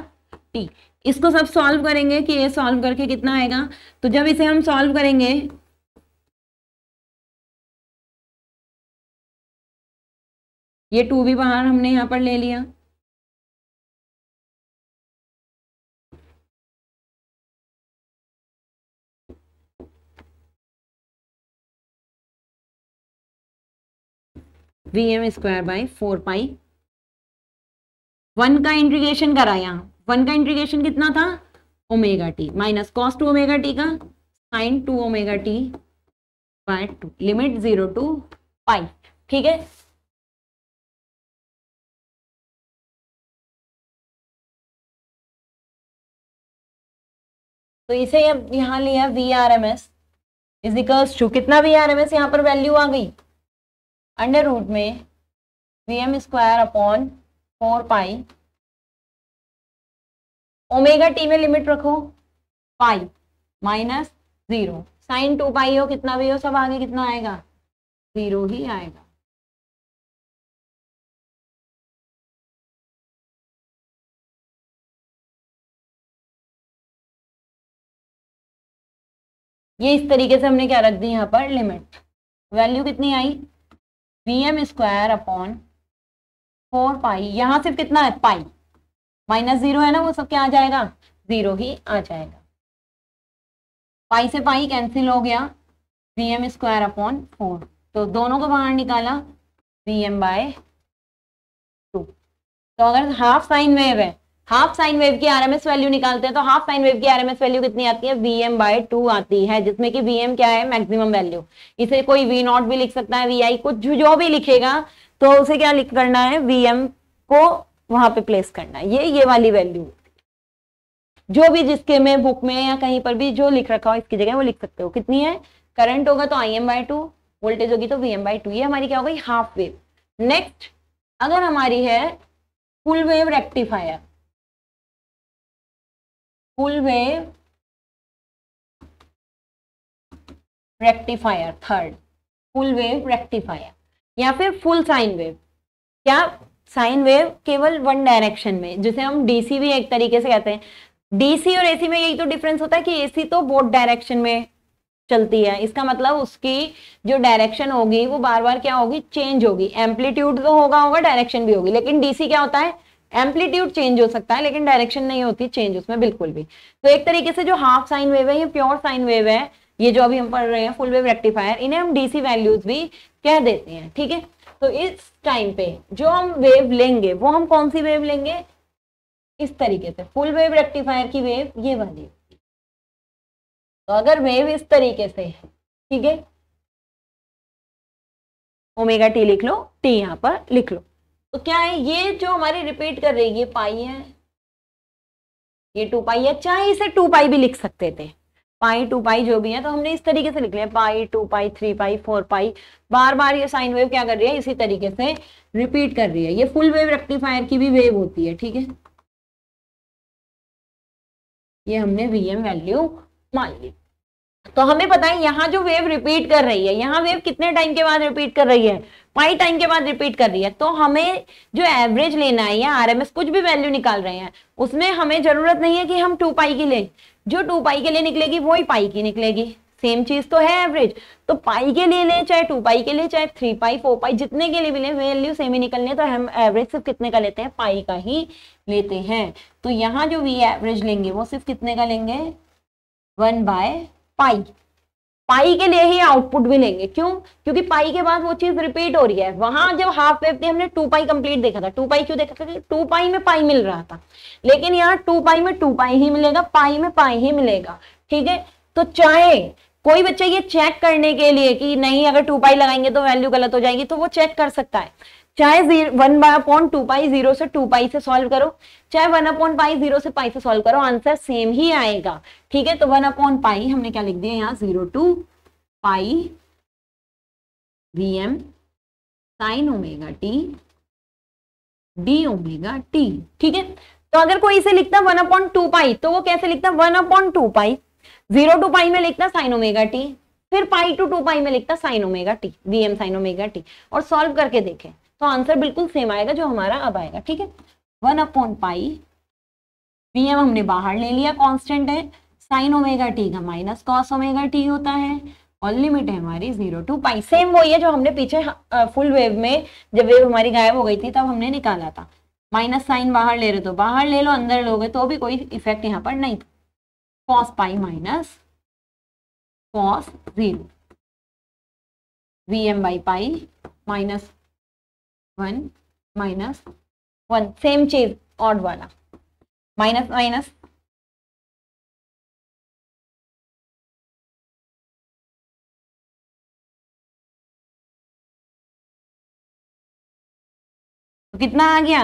T इसको सब सॉल्व करेंगे कि ये सॉल्व करके कितना आएगा तो जब इसे हम सॉल्व करेंगे ये टू भी बाहर हमने यहाँ पर ले लिया three M square by four pi one का इंटीग्रेशन करा यहाँ वन का इंटीग्रेशन कितना था omega T minus cos two omega T का sine two omega T by two limit zero to pi ठीक है तो इसे यहां लिया V R M S is equals to कितना वी आर एम एस यहां पर वैल्यू आ गई अंडर रूट में V M square upon four pi omega T में लिमिट रखो pi minus zero sine two pi हो कितना भी हो सब आगे कितना आएगा जीरो ही आएगा ये इस तरीके से हमने क्या रख दी यहाँ पर लिमिट वैल्यू कितनी आई V M square upon four pi यहाँ सिर्फ कितना है पाई माइनस जीरो है ना वो सब क्या आ जाएगा जीरो ही आ जाएगा पाई से पाई कैंसिल हो गया V M square upon four तो दोनों को बाहर निकाला वी एम बाय टू तो अगर हाफ साइन वेव है हाफ साइन वेव की आरएमएस वैल्यू निकालते हैं तो हाफ साइन वेव की आरएमएस वैल्यू कितनी आती है वी एम बाय टू आती है जिसमें कि वी एम क्या है मैक्सिमम वैल्यू इसे कोई वी नॉट भी लिख सकता है वी आई कुछ जो भी लिखेगा तो उसे क्या लिख करना है वी एम को वहां पे प्लेस करना है ये ये वाली वैल्यू जो भी जिसके में बुक में या कहीं पर भी जो लिख रखा हो इसकी जगह वो लिख सकते हो कितनी है करंट होगा तो I M by two voltage होगी तो वी एम बाई टू ये हमारी क्या हो गई हाफ वेव नेक्स्ट अगर हमारी है full wave rectifier full wave rectifier third full wave rectifier या फिर फुल साइन वेव क्या साइन वेव केवल वन डायरेक्शन में जिसे हम डीसी भी एक तरीके से कहते हैं डीसी और एसी में यही तो डिफरेंस होता है कि एसी तो बहुत डायरेक्शन में चलती है इसका मतलब उसकी जो डायरेक्शन होगी वो बार बार क्या होगी चेंज होगी एम्पलीट्यूड तो होगा होगा डायरेक्शन भी होगी लेकिन डीसी क्या होता है एम्पलीट्यूड चेंज हो सकता है लेकिन डायरेक्शन नहीं होती चेंज उसमें बिल्कुल भी तो एक तरीके से जो हाफ साइन वेव है ये प्योर साइन वेव है ये जो अभी हम पढ़ रहे हैं फुल वेव रेक्टिफायर इन्हें हम डीसी वैल्यूज भी कह देते हैं ठीक है तो इस टाइम पे जो हम वेव लेंगे वो हम कौन सी वेव लेंगे इस तरीके से फुल वेव रेक्टिफायर की वेव ये वाली तो अगर वेव इस तरीके से ठीक है ओमेगा टी लिख लो टी यहां पर लिख लो तो क्या है ये जो हमारी रिपीट कर रही है ये पाई है ये टू पाई है चाहे अच्छा, इसे टू पाई भी लिख सकते थे पाई टू पाई जो भी है तो हमने इस तरीके से लिख लिया pi two pi three pi four pi बार बार ये साइन वेव क्या कर रही है इसी तरीके से रिपीट कर रही है ये फुल वेव रेक्टिफायर की भी वेव होती है ठीक है ये हमने वी एम वैल्यू मान ली तो हमें पता है यहाँ जो वेव रिपीट कर रही है यहाँ वेव कितने टाइम के बाद रिपीट कर रही है पाई टाइम के बाद रिपीट कर रही है तो हमें जो एवरेज लेना है या आरएमएस कुछ भी वैल्यू निकाल रहे हैं उसमें हमें जरूरत नहीं है कि हम टू पाई की ले जो टू पाई के लिए निकलेगी वही पाई की निकलेगी सेम चीज तो है एवरेज तो पाई के लिए ले चाहे टू पाई के लिए चाहे थ्री पाई फोर पाई जितने के लिए भी लें वैल्यू सेम ही निकलने तो हम एवरेज सिर्फ कितने का लेते हैं पाई का ही लेते हैं तो यहाँ जो वी एवरेज लेंगे वो सिर्फ कितने का लेंगे वन बाय पाई पाई के लिए ही आउटपुट भी लेंगे क्यों क्योंकि पाई के बाद वो चीज रिपीट हो रही है वहां जब हाफ वेव थी हमने टू पाई कंप्लीट देखा था टू पाई क्यों देखा था टू पाई में पाई मिल रहा था लेकिन यहाँ टू पाई में टू पाई ही मिलेगा पाई में पाई ही मिलेगा ठीक है तो चाहे कोई बच्चा ये चेक करने के लिए कि नहीं अगर टू पाई लगाएंगे तो वैल्यू गलत हो जाएगी तो वो चेक कर सकता है चाहे one by upon two pi zero से टू पाई से सॉल्व करो चाहे वन अपॉन पाई जीरो से पाई से सॉल्व करो आंसर सेम ही आएगा ठीक है तो वन अपॉन पाई हमने क्या लिख दिया यहाँ zero to pi V M sine omega T D omega T ठीक है तो अगर कोई इसे लिखता वन अपॉन टू पाई तो वो कैसे लिखता one upon two pi zero to pi में लिखता साइन ओमेगा टी फिर पाई टू टू पाई में लिखता sine omega T V M sine omega T और सॉल्व करके देखें तो आंसर बिल्कुल सेम आएगा जो हमारा अब आएगा ठीक है one upon pi V M हमने बाहर ले लिया कॉन्स्टेंट है साइन ओमेगा टी का माइनस कॉस ओमेगा टी होता है और लिमिट है हमारी जीरो टू पाई सेम वही है जो हमने पीछे फुल वेव में जब वेव हमारी गायब हो गई थी तब हमने निकाला था माइनस साइन बाहर ले रहे तो बाहर ले लो अंदर लोगे तो भी कोई इफेक्ट यहाँ पर नहीं cos pi minus cos zero V M by pi minus one minus one same चीज ऑड वाला माइनस माइनस तो कितना आ गया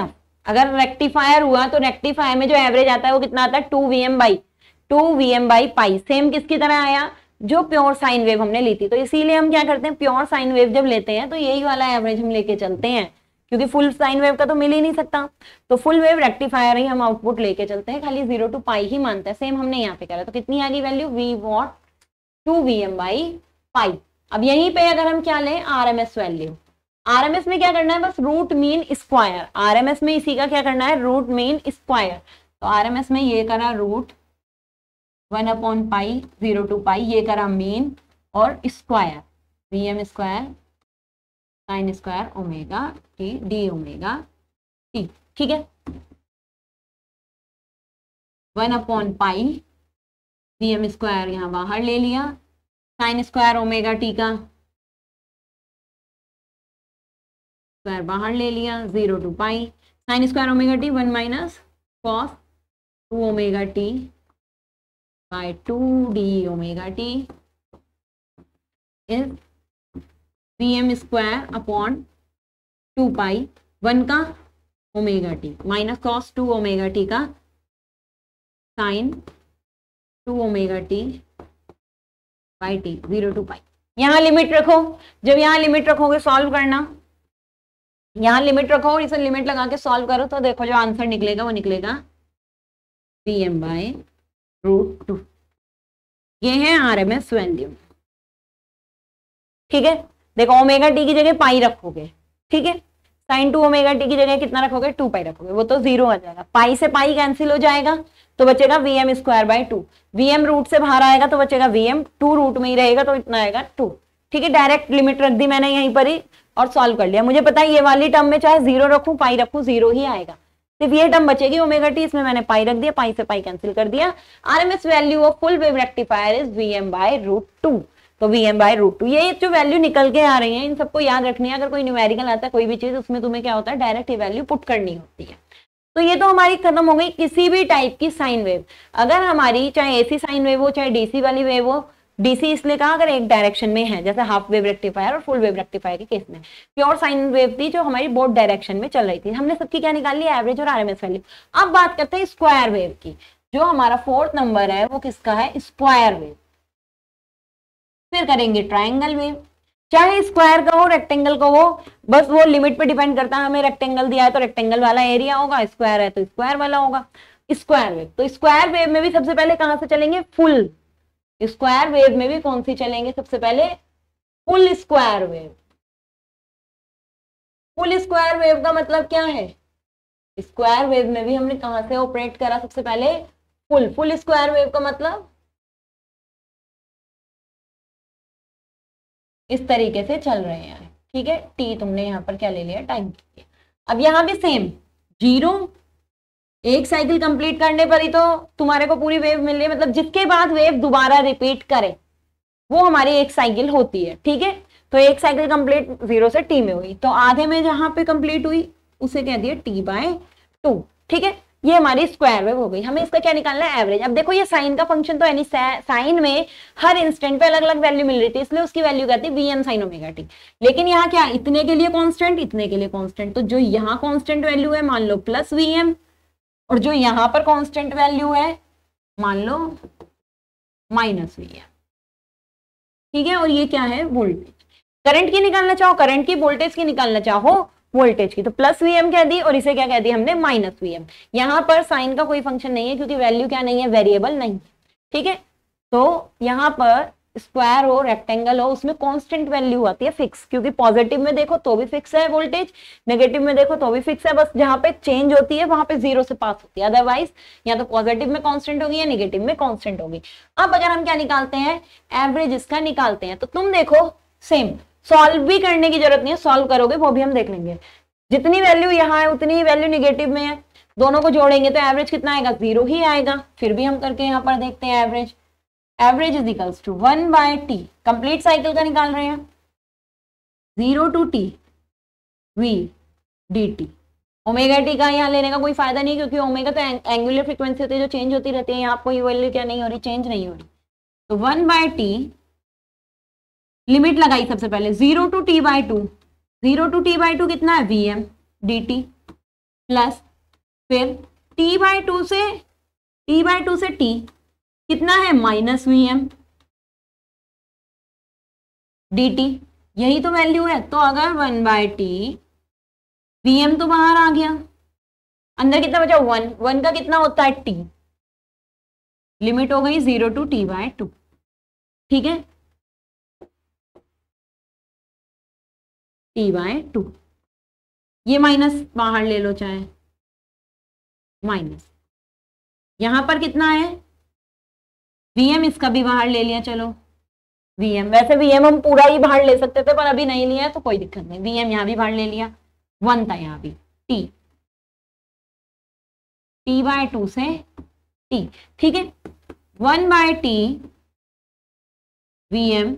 अगर रेक्टिफायर हुआ तो रेक्टिफायर में जो एवरेज आता है वो कितना आता है two V M by two V M by pi same किसकी तरह आया जो प्योर साइन वेव हमने ली थी तो इसीलिए हम क्या करते हैं प्योर साइन वेव जब लेते हैं तो यही वाला एवरेज हम लेके चलते हैं क्योंकि फुल साइन वेव का तो मिल ही नहीं सकता तो फुल वेव रेक्टिफायर ही हम आउटपुट लेके चलते हैं खाली जीरो टू पाई ही मानता है सेम हमने यहाँ पे करा तो कितनी आ गई value V what two V M by pi अब यहीं पे अगर हम क्या लें R M S value R M S में क्या करना है बस root mean square R M S में इसी का क्या करना है रूट मीन स्क्वायर तो आर एम एस में ये करा root one upon pi zero to pi ये करा मेन और square V M square sine square omega T D omega T ठीक है one upon pi V M square यहाँ बाहर ले लिया साइन स्क्वायर ओमेगा टी का स्क्वायर बाहर ले लिया zero to pi sine square omega T one minus cos two omega T by 2 d omega t is vm square upon 2 pi 1 का omega T minus cos two omega T का sine two omega T by T zero to pi यहाँ limit रखो जब यहाँ limit रखोगे solve करना यहाँ limit रखो और इसे लिमिट लगा के सॉल्व करो तो देखो जो आंसर निकलेगा वो निकलेगा B M by root two ये है आर एम एस वैल्यू ठीक है देखो ओमेगा टी की जगह पाई रखोगे ठीक है साइन टू ओमेगा टी की जगह कितना रखोगे टू पाई रखोगे वो तो जीरो आ जाएगा पाई से पाई कैंसिल हो जाएगा तो बचेगा V M square by two V M root से बाहर आएगा तो बचेगा वी एम टू रूट में ही रहेगा तो इतना आएगा टू ठीक है डायरेक्ट लिमिट रख दी मैंने यहीं पर ही और सॉल्व कर लिया मुझे पता है ये वाली टर्म में चाहे जीरो रखू पाई रखू जीरो ही आएगा सिर्फ ये टर्म बचेगी ओमेगा टी इसमें मैंने पाई रख दिया पाई से पाई कैंसिल कर दिया RMS value of full wave rectifier is V M by root two तो V M by root two ये जो वैल्यू निकल के आ रही है इन सबको याद रखनी है अगर कोई न्यूमेरिकल आता है कोई भी चीज उसमें तुम्हें क्या होता है डायरेक्ट ये वैल्यू पुट करनी होती है तो ये तो हमारी खत्म हो गई किसी भी टाइप की साइन वेव अगर हमारी चाहे एसी साइन वेव हो चाहे डीसी वाली वेव हो डीसी इसलिए कहा अगर एक डायरेक्शन में है जैसे हाफ वेव रेक्टिफायर और फुल वेव रेक्टिफायर के केस में प्योर साइन वेव थी जो हमारी बोर्ड डायरेक्शन में चल रही थी हमने सबकी क्या निकाल लिया एवरेज और आरएमएस वैल्यू अब बात करते हैं स्क्वायर वेव की जो हमारा फोर्थ नंबर है वो किसका है स्क्वायर वेव फिर करेंगे ट्राइंगल वेव चाहे स्क्वायर का हो रेक्टेंगल का हो बस वो लिमिट पे डिपेंड करता है हमें रेक्टेंगल दिया है तो रेक्टेंगल वाला एरिया होगा स्क्वायर है तो स्क्वायर वाला होगा स्क्वायर वेव तो स्क्वायर वेव में भी सबसे पहले कहां से चलेंगे फुल स्क्वायर वेव में भी कौन सी चलेंगे सबसे पहले full square wave full square wave का मतलब क्या है स्क्वायर वेव में भी हमने कहा से ऑपरेट करा सबसे पहले फुल फुल स्क्वायर वेव का मतलब इस तरीके से चल रहे हैं ठीक है टी तुमने यहां पर क्या ले लिया टाइम अब यहां भी सेम जीरो एक साइकिल कंप्लीट करने पर ही तो तुम्हारे को पूरी वेव मिल रही है मतलब जिसके बाद वेव दोबारा रिपीट करे वो हमारी एक साइकिल होती है ठीक है तो एक साइकिल कंप्लीट जीरो से टी में हुई तो आधे में जहां पे कंप्लीट हुई उसे कह दिया टी बाय टू ठीक है ये हमारी स्क्वायर वेव हो गई हमें इसका क्या निकालना है एवरेज अब देखो ये साइन का फंक्शन तो यानी साइन में हर इंस्टेंट पे अलग अलग वैल्यू मिल रही थी इसलिए उसकी वैल्यू कहती थी V N sine omega T लेकिन यहाँ क्या इतने के लिए कॉन्स्टेंट इतने के लिए कॉन्स्टेंट तो जो यहाँ कॉन्स्टेंट वैल्यू है मान लो प्लस वी एम और जो यहां पर कांस्टेंट वैल्यू है मान लो माइनस वी है ठीक है और ये क्या है वोल्टेज करंट की निकालना चाहो करंट की वोल्टेज की निकालना चाहो वोल्टेज की तो प्लस वी कह दी और इसे क्या कह दी हमने माइनस वी एम पर साइन का कोई फंक्शन नहीं है क्योंकि वैल्यू क्या नहीं है वेरिएबल नहीं ठीक है तो यहां पर स्क्वायर हो रेक्टेंगल हो उसमें कांस्टेंट वैल्यू आती है फिक्स क्योंकि पॉजिटिव में देखो तो भी फिक्स है वोल्टेज नेगेटिव में देखो तो भी फिक्स है बस जहां पे चेंज होती है वहां पे जीरो से पास होती है अदरवाइज या तो पॉजिटिव में कांस्टेंट होगी या नेगेटिव में कांस्टेंट होगी अब अगर हम क्या निकालते हैं एवरेज इसका निकालते हैं तो तुम देखो सेम सॉल्व भी करने की जरूरत नहीं है सॉल्व करोगे वो भी हम देख लेंगे जितनी वैल्यू यहाँ है उतनी वैल्यू निगेटिव में है दोनों को जोड़ेंगे तो एवरेज कितना आएगा जीरो ही आएगा फिर भी हम करके यहाँ पर देखते हैं average average is equals to one by T complete cycle का निकाल रहे हैं zero to T V D T omega T का यहाँ लेने का कोई फायदा नहीं क्योंकि ओमेगा तो एंगुलर फ्रिक्वेंसी होती है जो चेंज होती रहती है यहाँ कोई वैल्यू क्या नहीं हो रही चेंज नहीं हो रही तो वन बाय टी लिमिट लगाई सबसे पहले zero to T by two zero to T by two कितना है V M D T plus फिर टी बाय टू से टी बाय टू से टी कितना है minus V M D T यही तो वैल्यू है तो अगर one by T V M तो बाहर आ गया अंदर कितना बचा वन वन का कितना होता है टी लिमिट हो गई zero to T by two ठीक है टी बाय टू ये माइनस बाहर ले लो चाहे माइनस यहां पर कितना है वीएम इसका भी बाहर ले लिया चलो वीएम वैसे वीएम हम पूरा ही बाहर ले सकते थे पर अभी नहीं लिया तो कोई दिक्कत नहीं वीएम यहाँ भी बाहर ले लिया वन था यहाँ भी टी टी बाय टू से टी ठीक है one by T V M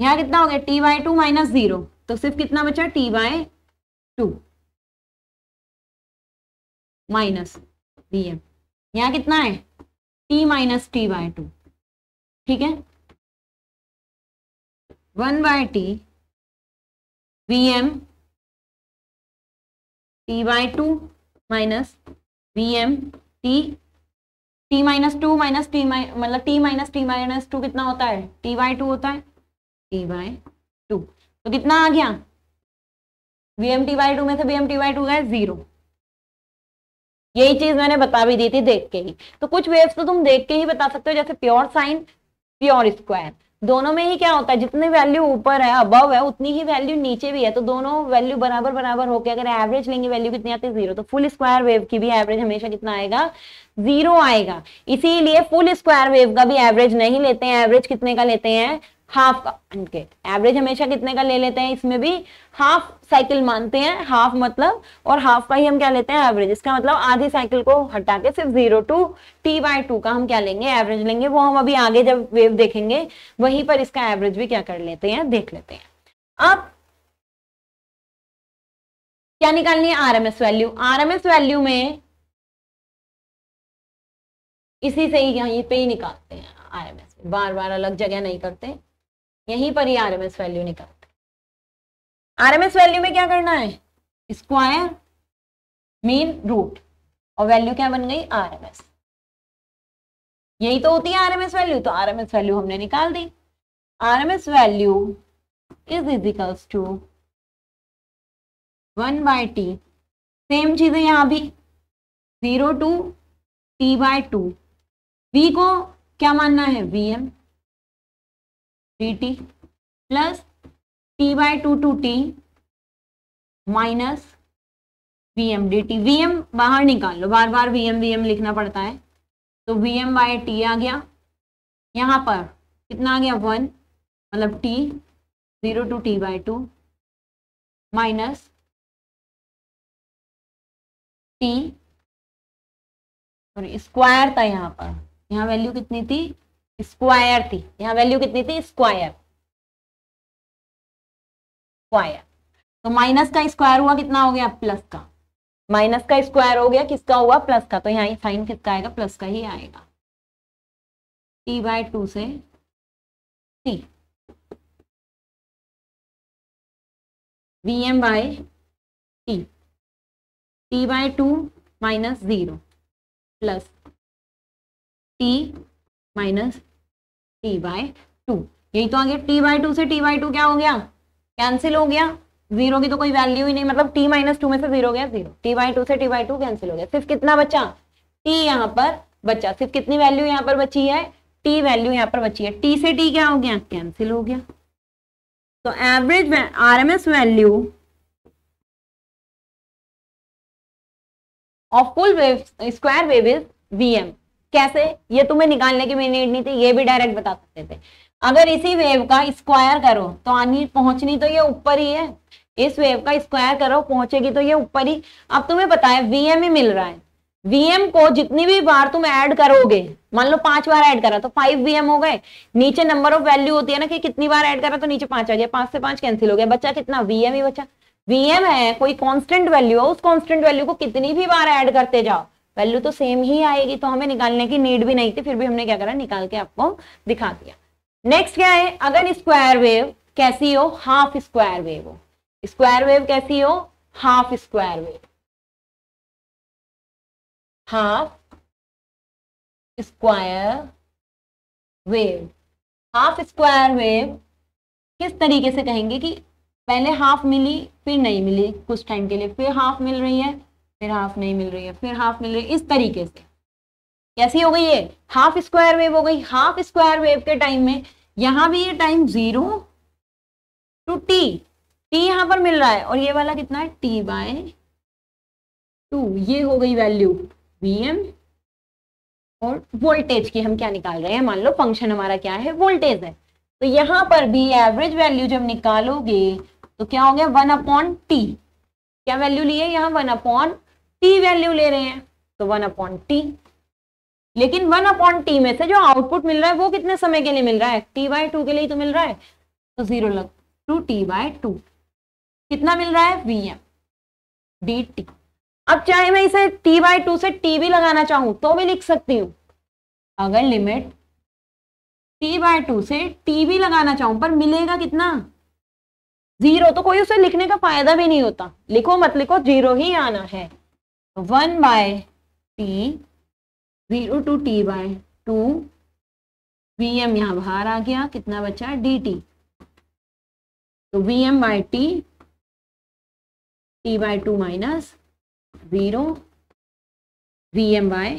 यहाँ कितना हो गया T by two minus zero तो सिर्फ कितना बचा T by two minus VM M यहाँ कितना है T minus T by two ठीक है one by T V M T by two minus V M T T minus two minus T मतलब T minus T minus two कितना होता है T by to होता है टी बाय टू तो कितना आ गया V M T by two में से V M T by two गए जीरो यही चीज मैंने बता भी दी थी देख के ही तो कुछ वेव्स तो तुम देख के ही बता सकते हो जैसे प्योर साइन प्योर स्क्वायर दोनों में ही क्या होता है जितनी वैल्यू ऊपर है अबव है उतनी ही वैल्यू नीचे भी है तो दोनों वैल्यू बराबर बराबर होकर अगर एवरेज लेंगे वैल्यू कितनी आती है जीरो तो फुल स्क्वायर वेव की भी एवरेज हमेशा कितना आएगा जीरो आएगा इसीलिए फुल स्क्वायर वेव का भी एवरेज नहीं लेते हैं एवरेज कितने का लेते हैं हाफ का अंड एवरेज हमेशा कितने का ले लेते हैं इसमें भी हाफ साइकिल मानते हैं हाफ मतलब और हाफ का ही हम क्या लेते हैं एवरेज इसका मतलब आधी साइकिल को हटा के सिर्फ zero to T by two का हम क्या लेंगे एवरेज लेंगे वो हम अभी आगे जब वेव देखेंगे वहीं पर इसका एवरेज भी क्या कर लेते हैं देख लेते हैं अब क्या निकालनी है आरएमएस वैल्यू आरएमएस वैल्यू में इसी से ही यहीं पे ही निकालते हैं आरएमएस बार बार अलग जगह नहीं करते यहीं पर ही आरएमएस वैल्यू निकालते हैं आरएमएस वैल्यू में क्या करना है स्क्वायर मीन रूट और वैल्यू क्या बन गई आरएमएस यही तो होती है आरएमएस वैल्यू तो आरएमएस वैल्यू हमने निकाल दी RMS value is equals to one by T same चीज है यहां भी zero to T by two V को क्या मानना है V M three T plus T by two two T minus V M D T V M बाहर निकाल लो बार बार वी एम वी एम लिखना पड़ता है तो वी एम बाय टी आ गया यहाँ पर कितना आ गया वन मतलब T zero to T by two minus T square था यहाँ पर यहाँ वैल्यू कितनी थी स्क्वायर थी यहाँ वैल्यू कितनी थी स्क्वायर स्क्वायर तो माइनस का स्क्वायर हुआ कितना हो गया प्लस का माइनस का स्क्वायर हो गया किसका हुआ प्लस का तो यहाँ साइन किसका आएगा प्लस का ही आएगा टी बाय टू से T V M by T T by two minus zero plus T minus T by two यही तो आगे टी बाय टू से टी बाय टू क्या हो गया कैंसिल हो गया जीरो की तो कोई वैल्यू ही नहीं मतलब टी माइनस टू में से जीरो गया जीरो टी बाय टू से टी बाय टू कैंसिल हो गया सिर्फ कितना बचा टी यहाँ पर बचा सिर्फ कितनी वैल्यू यहाँ पर बची है टी वैल्यू यहाँ पर बची है टी से टी क्या हो गया कैंसिल हो गया तो average R M S value of full wave square wave is V M कैसे ये तुम्हें निकालने की मेरी नीड नहीं थी ये भी डायरेक्ट बता सकते थे अगर इसी वेव का स्क्वायर करो तो आनी पहुंचनी तो ये ऊपर ही है इस वेव का स्क्वायर करो पहुंचेगी तो ये ऊपर ही अब तुम्हें पता है वीएम ही मिल रहा है वीएम को जितनी भी बार तुम ऐड करोगे मान लो पांच बार ऐड करा तो फाइव वीएम हो गए नीचे नंबर ऑफ वैल्यू होती है ना कि कितनी बार ऐड करा तो नीचे पांच आ गया पांच से पांच कैंसिल हो गया बच्चा कितना वीएम ही बच्चा वीएम है कोई कॉन्स्टेंट वैल्यू है उस कॉन्स्टेंट वैल्यू को कितनी भी बार ऐड करते जाओ वैल्यू तो सेम ही आएगी तो हमें निकालने की नीड भी नहीं थी फिर भी हमने क्या करा निकाल के आपको दिखा दिया नेक्स्ट क्या है अगर स्क्वायर वेव कैसी हो हाफ स्क्वायर वेव हो स्क्वायर वेव कैसी हो half square wave half square wave half square wave किस तरीके से कहेंगे कि पहले हाफ मिली फिर नहीं मिली कुछ टाइम के लिए फिर हाफ मिल रही है फिर हाफ नहीं मिल रही है फिर हाफ मिल रही है इस तरीके से कैसी हो गई ये हाफ स्क्वायर वेव हो गई हाफ स्क्वायर वेव के टाइम में यहां भी ये time zero to T T यहां पर मिल रहा है और ये वाला कितना है टी बाय टू ये हो गई वैल्यू वी एम और वोल्टेज की हम क्या निकाल रहे हैं मान लो फंक्शन हमारा क्या है वोल्टेज है तो यहां पर भी एवरेज वैल्यू जब निकालोगे तो क्या हो गया वन अपॉन टी क्या वैल्यू ली है यहाँ वन अपॉन टी वैल्यू ले रहे हैं तो वन अपॉन टी लेकिन वन अपॉन टी में से जो आउटपुट मिल रहा है वो कितने समय के लिए मिल रहा है टी बाय टू के लिए तो मिल रहा है तो जीरो लग टू टी बाय टू कितना मिल रहा है वी एम डी टी अब चाहे मैं इसे टी बाय टू से टी भी लगाना चाहूं तो भी लिख सकती हूँ अगर लिमिट टी बाय टू से टी भी लगाना चाहूं पर मिलेगा कितना जीरो तो कोई उसे लिखने का फायदा भी नहीं होता लिखो मत लिखो जीरो ही आना है one by T zero to T by two V M यहाँ बाहर आ गया कितना बचा डी टी तो V M by T T by two minus zero V M by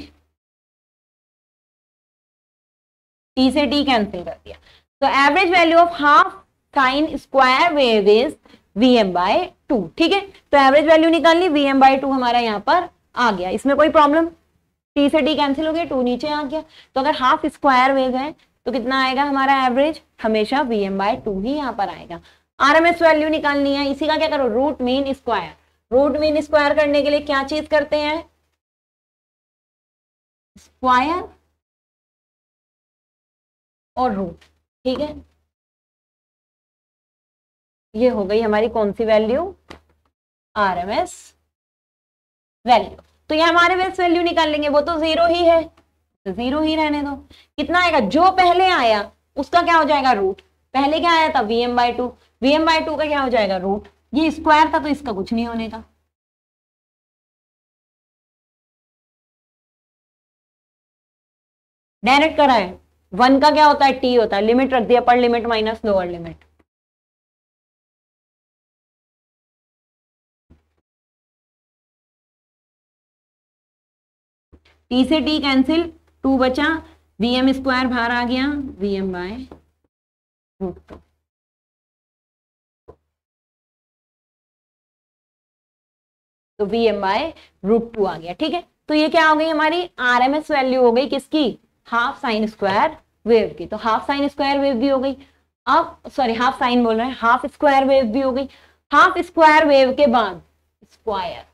T से टी कैंसिल कर दिया तो average value of half sine square wave is V M by two ठीक है तो एवरेज वैल्यू निकाल ली वी एम बाई टू हमारा यहाँ पर आ गया इसमें कोई प्रॉब्लम टी से टी कैंसिल हो गया टू नीचे आ गया तो अगर हाफ स्क्वायर वेव है तो कितना आएगा हमारा एवरेज हमेशा वी एम बाय टू ही यहाँ पर आएगा आर एम एस वैल्यू निकालनी है इसी का क्या करो root mean square root mean square करने के लिए क्या चीज करते हैं स्क्वायर और रूट ठीक है ये हो गई हमारी कौन सी value R M S value तो ये हमारे बेस वैल्यू निकाल लेंगे वो तो जीरो ही है जीरो ही रहने दो कितना आएगा जो पहले आया उसका क्या हो जाएगा रूट पहले क्या आया था V M by two V M by two का क्या हो जाएगा रूट ये स्क्वायर था तो इसका कुछ नहीं होने का डायरेक्ट करा है वन का क्या होता है टी होता है लिमिट रख दिया upper limit minus lower limit T से टी कैंसिल टू बचा वी एम स्क्वायर बाहर आ गया V M by root two तो V M by root two आ गया ठीक है तो ये क्या हो गई हमारी आर एम एस वैल्यू हो गई किसकी हाफ साइन स्क्वायर वेव की तो हाफ साइन स्क्वायर वेव भी हो गई अब सॉरी हाफ साइन बोल रहे हैं हाफ स्क्वायर वेव भी हो गई हाफ स्क्वायर वेव के बाद स्क्वायर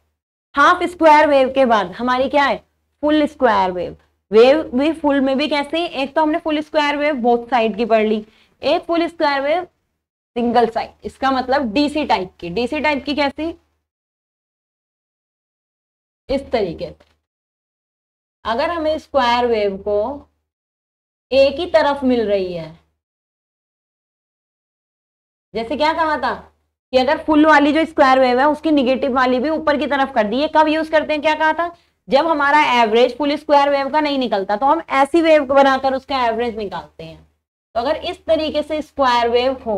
हाफ स्क्वायर वेव के बाद हमारी क्या है फुल स्क्वायर वेव वेव भी फुल में भी कैसे एक तो हमने full square wave both side की पढ़ ली एक full square wave single side इसका मतलब डीसी टाइप की डीसी टाइप की कैसी इस तरीके से अगर हमें स्क्वायर वेव को एक ही तरफ मिल रही है जैसे क्या कहा था कि अगर फुल वाली जो स्क्वायर वेव है उसकी निगेटिव वाली भी ऊपर की तरफ कर दी है कब यूज करते हैं क्या कहा था जब हमारा एवरेज फुल स्क्वायर वेव का नहीं निकलता तो हम ऐसी वेव बनाकर उसका एवरेज निकालते हैं तो अगर इस तरीके से स्क्वायर वेव हो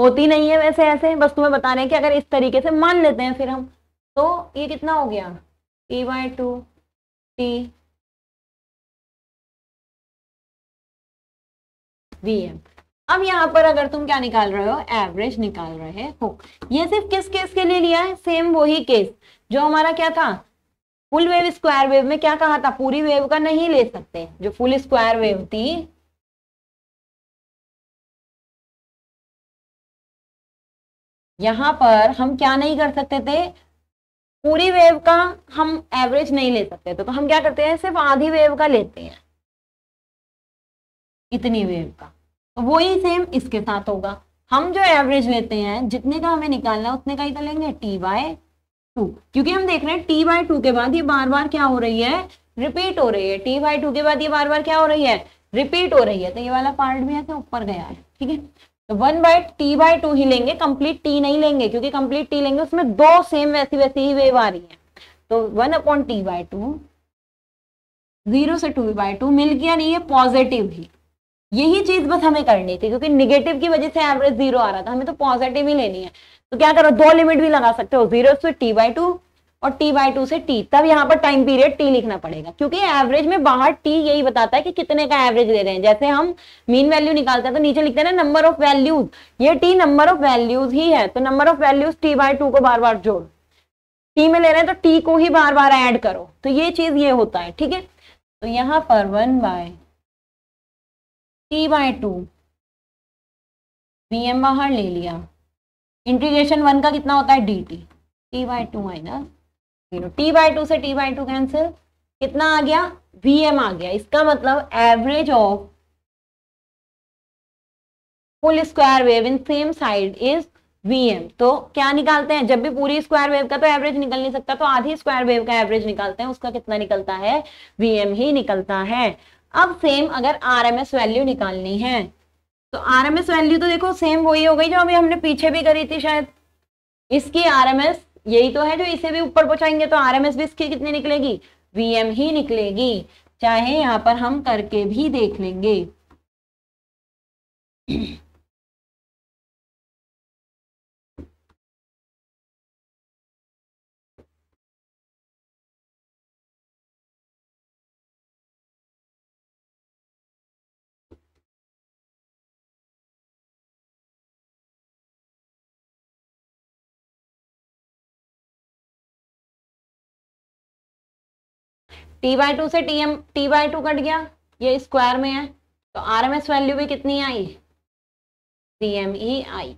होती नहीं है वैसे ऐसे बस तुम्हें बता रहे हैं कि अगर इस तरीके से मान लेते हैं फिर हम तो ये कितना हो गया T by two T V M अब यहाँ पर अगर तुम क्या निकाल रहे हो एवरेज निकाल रहे हो ये सिर्फ किस केस के लिए लिया है सेम वही केस जो हमारा क्या था फुल वेव स्क्वायर वेव में क्या कहा था पूरी वेव का नहीं ले सकते जो फुल स्क्वायर वेव थी यहां पर हम क्या नहीं कर सकते थे पूरी वेव का हम एवरेज नहीं ले सकते तो हम क्या करते हैं सिर्फ आधी वेव का लेते हैं इतनी वेव का वही सेम इसके साथ होगा हम जो एवरेज लेते हैं जितने का हमें निकालना है उतने का ही तो लेंगे टी बाय टू क्योंकि हम देख रहे हैं टी बाय टू के बाद ये बार बार क्या हो रही है रिपीट हो रही है टी बाय टू के बाद ये बार बार क्या हो रही है रिपीट हो रही है तो ये वाला पार्ट भी ऐसे तो ऊपर गया है ठीक है तो one by T by two ही लेंगे कंप्लीट टी नहीं लेंगे क्योंकि कंप्लीट टी लेंगे उसमें दो सेम वैसी वैसी ही वेव आ रही है तो one upon T by two zero से टू बाय टू मिल गया नहीं है पॉजिटिव ही यही चीज बस हमें करनी थी क्योंकि निगेटिव की वजह से एवरेज जीरो आ रहा था हमें तो पॉजिटिव ही लेनी है तो क्या करो दो लिमिट भी लगा सकते हो जीरो से टी बाई टू और टी बाई टू से टी तब यहाँ पर टाइम पीरियड टी लिखना पड़ेगा क्योंकि एवरेज में बाहर टी यही बताता है कि कितने का एवरेज ले रहे हैं जैसे हम मीन वैल्यू निकालते हैं तो नीचे लिखते हैं ना नंबर ऑफ वैल्यूज ये टी नंबर ऑफ वैल्यूज ही है तो number of values T by two को बार बार जोड़ टी में ले रहे हैं तो टी को ही बार बार एड करो तो ये चीज ये होता है ठीक है तो यहाँ पर one by T by two V M बाहर ले लिया इंटीग्रेशन वन का कितना होता है D T T by two minus zero T by two से टी बाय टू कैंसिल कितना आ गया वी एम आ गया इसका मतलब average of full square wave in same side is VM तो क्या निकालते हैं जब भी पूरी स्क्वायर वेव का तो एवरेज निकल नहीं सकता तो आधी स्क्वायर वेव का एवरेज निकालते हैं उसका कितना निकलता है वीएम ही निकलता है अब सेम अगर आर एम एस वैल्यू निकालनी है तो आर एम एस वैल्यू तो देखो सेम वही हो गई जो अभी हमने पीछे भी करी थी शायद इसकी आर एम एस यही तो है जो इसे भी ऊपर पहुंचाएंगे तो आर एम एस भी इसकी कितनी निकलेगी वी एम ही निकलेगी चाहे यहां पर हम करके भी देख लेंगे टी बाई टू से T M T by two cut गया ये स्क्वायर में है तो आर एम एस वैल्यू भी कितनी आई सी एम ई आई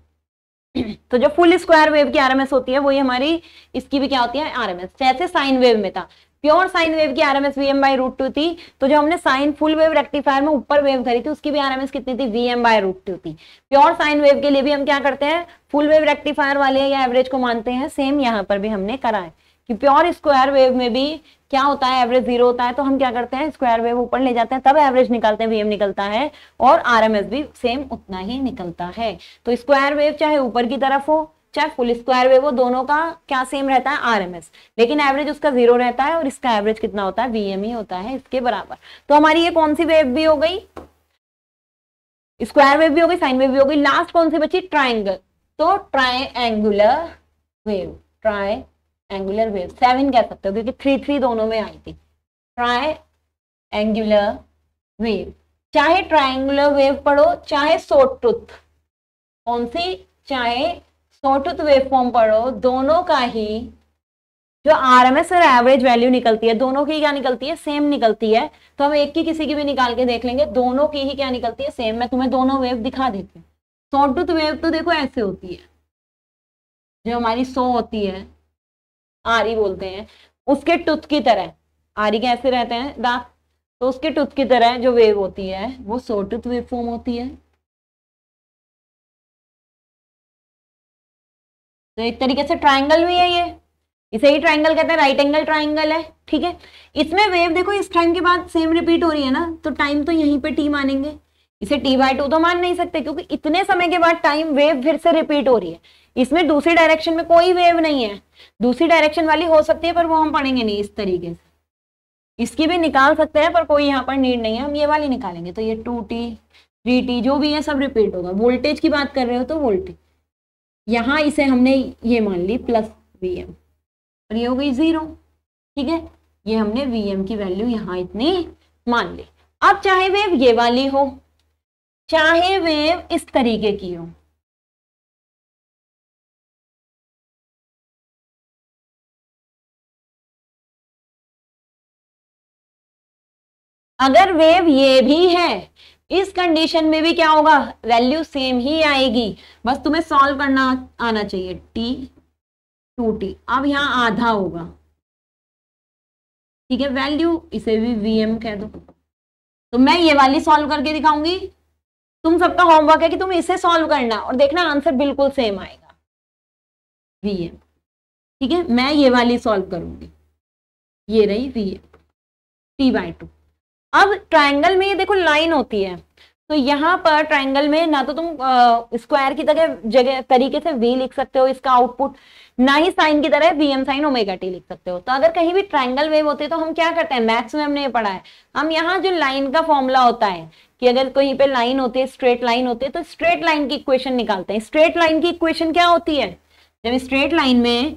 तो जो फुल स्क्वायर वेव की आर एम एस होती है वही हमारी इसकी भी क्या होती है आर एम एस जैसे साइन वेव में था प्योर साइन वेव की R M S V M by root two थी तो जो हमने साइन फुल वेव रेक्टिफायर में ऊपर वेव करी थी उसकी भी आर एम एस कितनी थी V M by root two थी प्योर साइन वेव के लिए भी हम क्या करते हैं फुल वेव रेक्टिफायर वाले या एवरेज को मानते हैं सेम यहाँ पर भी हमने करा है कि प्योर स्क्वायर वेव में भी क्या होता है एवरेज जीरो होता है तो हम क्या करते हैं स्क्वायर वेव ऊपर ले जाते हैं तब एवरेज निकालते हैं वीएम निकलता है और आरएमएस भी सेम उतना ही निकलता है तो स्क्वायर वेव चाहे ऊपर की तरफ हो चाहे फुल स्क्वायर वेव हो दोनों का क्या सेम रहता है आरएमएस लेकिन एवरेज उसका जीरो रहता है और इसका एवरेज कितना होता है वीएम ही होता है इसके बराबर तो हमारी ये कौन सी वेव भी हो गई स्क्वायर वेव भी हो गई साइन वेव भी हो गई लास्ट कौन सी बची ट्राइंगल तो triangular wave triangular wave सेवन कह सकते हो क्योंकि थ्री थ्री दोनों में आई थी ट्राई एंगुलर वेव चाहे ट्राइंगुलर वेव पढ़ो चाहे सोटुथ कौन सी चाहे सोटुथ वेव फॉर्म पढ़ो दोनों का ही जो आर एम एस और एवरेज वैल्यू निकलती है दोनों की क्या निकलती है सेम निकलती है तो हम एक की किसी की भी निकाल के देख लेंगे दोनों की ही क्या निकलती है सेम मैं तुम्हें दोनों वेव दिखा देती हूँ सोटुथ वेव तो देखो ऐसे होती है जो हमारी सो होती है आरी बोलते हैं उसके टुथ की तरह आरी कैसे रहते हैं दांत तो उसके टुथ की तरह जो वेव होती है वो सोटूथ वेव फॉर्म होती है तो एक तरीके से ट्राइंगल भी है ये इसे ही ट्राइंगल कहते हैं राइट एंगल ट्राइंगल है ठीक है इसमें वेव देखो इस टाइम के बाद सेम रिपीट हो रही है ना तो टाइम तो यहीं पे टी मानेंगे इसे टी बाय टू तो मान नहीं सकते क्योंकि इतने समय के बाद टाइम वेव फिर से रिपीट हो रही है इसमें दूसरी डायरेक्शन में कोई वेव नहीं है दूसरी डायरेक्शन वाली हो सकती है पर वो हम पढ़ेंगे नहीं इस तरीके से इसकी भी निकाल सकते हैं पर कोई यहाँ पर नीड नहीं है हम ये वाली निकालेंगे तो ये टू टी थ्री टी जो भी है सब रिपीट होगा वोल्टेज की बात कर रहे हो तो वोल्टेज यहाँ इसे हमने ये मान ली प्लस वी एम और ये हो गई जीरो ठीक है ये हमने वी एम की वैल्यू यहाँ इतनी मान ली अब चाहे वेव ये वाली हो चाहे वेव इस तरीके की हो अगर वेव ये भी है इस कंडीशन में भी क्या होगा वैल्यू सेम ही आएगी बस तुम्हें सॉल्व करना आना चाहिए टी टू टी अब यहां आधा होगा ठीक है वैल्यू इसे भी वीएम कह दो तो मैं ये वाली सॉल्व करके दिखाऊंगी तुम सबका होमवर्क है कि तुम इसे सॉल्व करना और देखना आंसर बिल्कुल सेम आएगा एम ठीक है मैं ये वाली सॉल्व करूंगी ये रही एम टी बाई टू अब ट्राइंगल में ये देखो लाइन होती है तो यहाँ पर ट्राइंगल में ना तो तुम स्क्वायर की तरह जगह तरीके से वी लिख सकते हो इसका आउटपुट ना ही साइन की तरह V M sine omega T लिख सकते हो तो अगर कहीं भी ट्राइंगल वेव होते तो हम क्या करते हैं मैथ्स में हमने ये पढ़ा है हम यहाँ जो लाइन का फॉर्मूला होता है कि अगर कहीं पे लाइन होती है स्ट्रेट लाइन होती है तो स्ट्रेट लाइन की इक्वेशन निकालते हैं स्ट्रेट लाइन की इक्वेशन क्या होती है जब स्ट्रेट लाइन में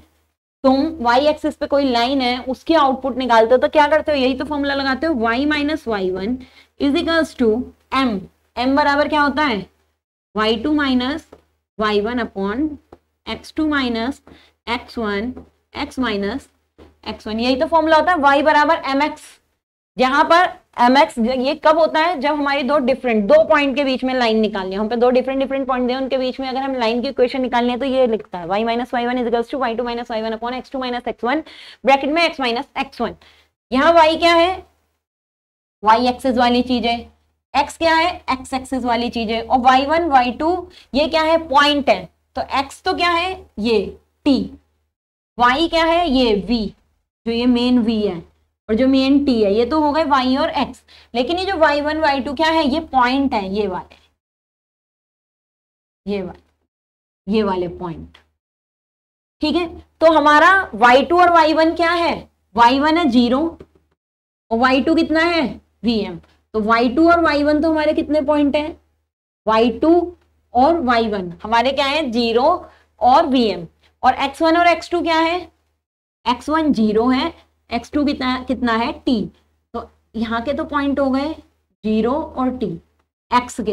तुम वाई एक्सिस पे कोई लाइन है उसकी आउटपुट निकालते हो तो क्या करते हो यही तो फॉर्मूला लगाते हो Y minus Y one is equals to M M बराबर क्या होता है Y two minus Y one upon X two minus X one X minus X one यही तो फॉर्मूला होता है वाई बराबर एम एक्स जहां पर एम एक्स ये कब होता है जब हमारी दो डिफरेंट दो पॉइंट के बीच में लाइन निकालनी है हम पे दो डिफरेंट डिफरेंट पॉइंट दें उनके बीच में अगर हम लाइन की इक्वेशन निकालनी है तो ये लिखता है Y minus Y one is equals to Y two minus Y one upon X two minus X one bracket में एक्स माइनस एक्स वन यहाँ वाई क्या है वाई एक्सेस वाली चीज है एक्स क्या है एक्स एक्सेस वाली चीज है और वाई वन वाई टू ये क्या है पॉइंट है तो एक्स तो क्या है ये टी वाई क्या है ये वी जो ये मेन वी है और जो मेन टी है ये तो हो गए वाई और एक्स लेकिन ये जो वाई वन वाई टू क्या है ये पॉइंट है ये वाले ये वाले ये वाले पॉइंट ठीक है तो हमारा वाई टू और वाई वन क्या है वाई वन है जीरो और वाई टू कितना है वी एम तो वाई टू और वाई वन तो हमारे कितने पॉइंट है वाई टू और वाई वन हमारे क्या है जीरो और वी एम और एक्स वन और एक्स टू क्या है एक्स वन जीरो है एक्स टू कितना कितना है टी तो यहाँ के तो पॉइंट हो गए जीरो और टी एक्स के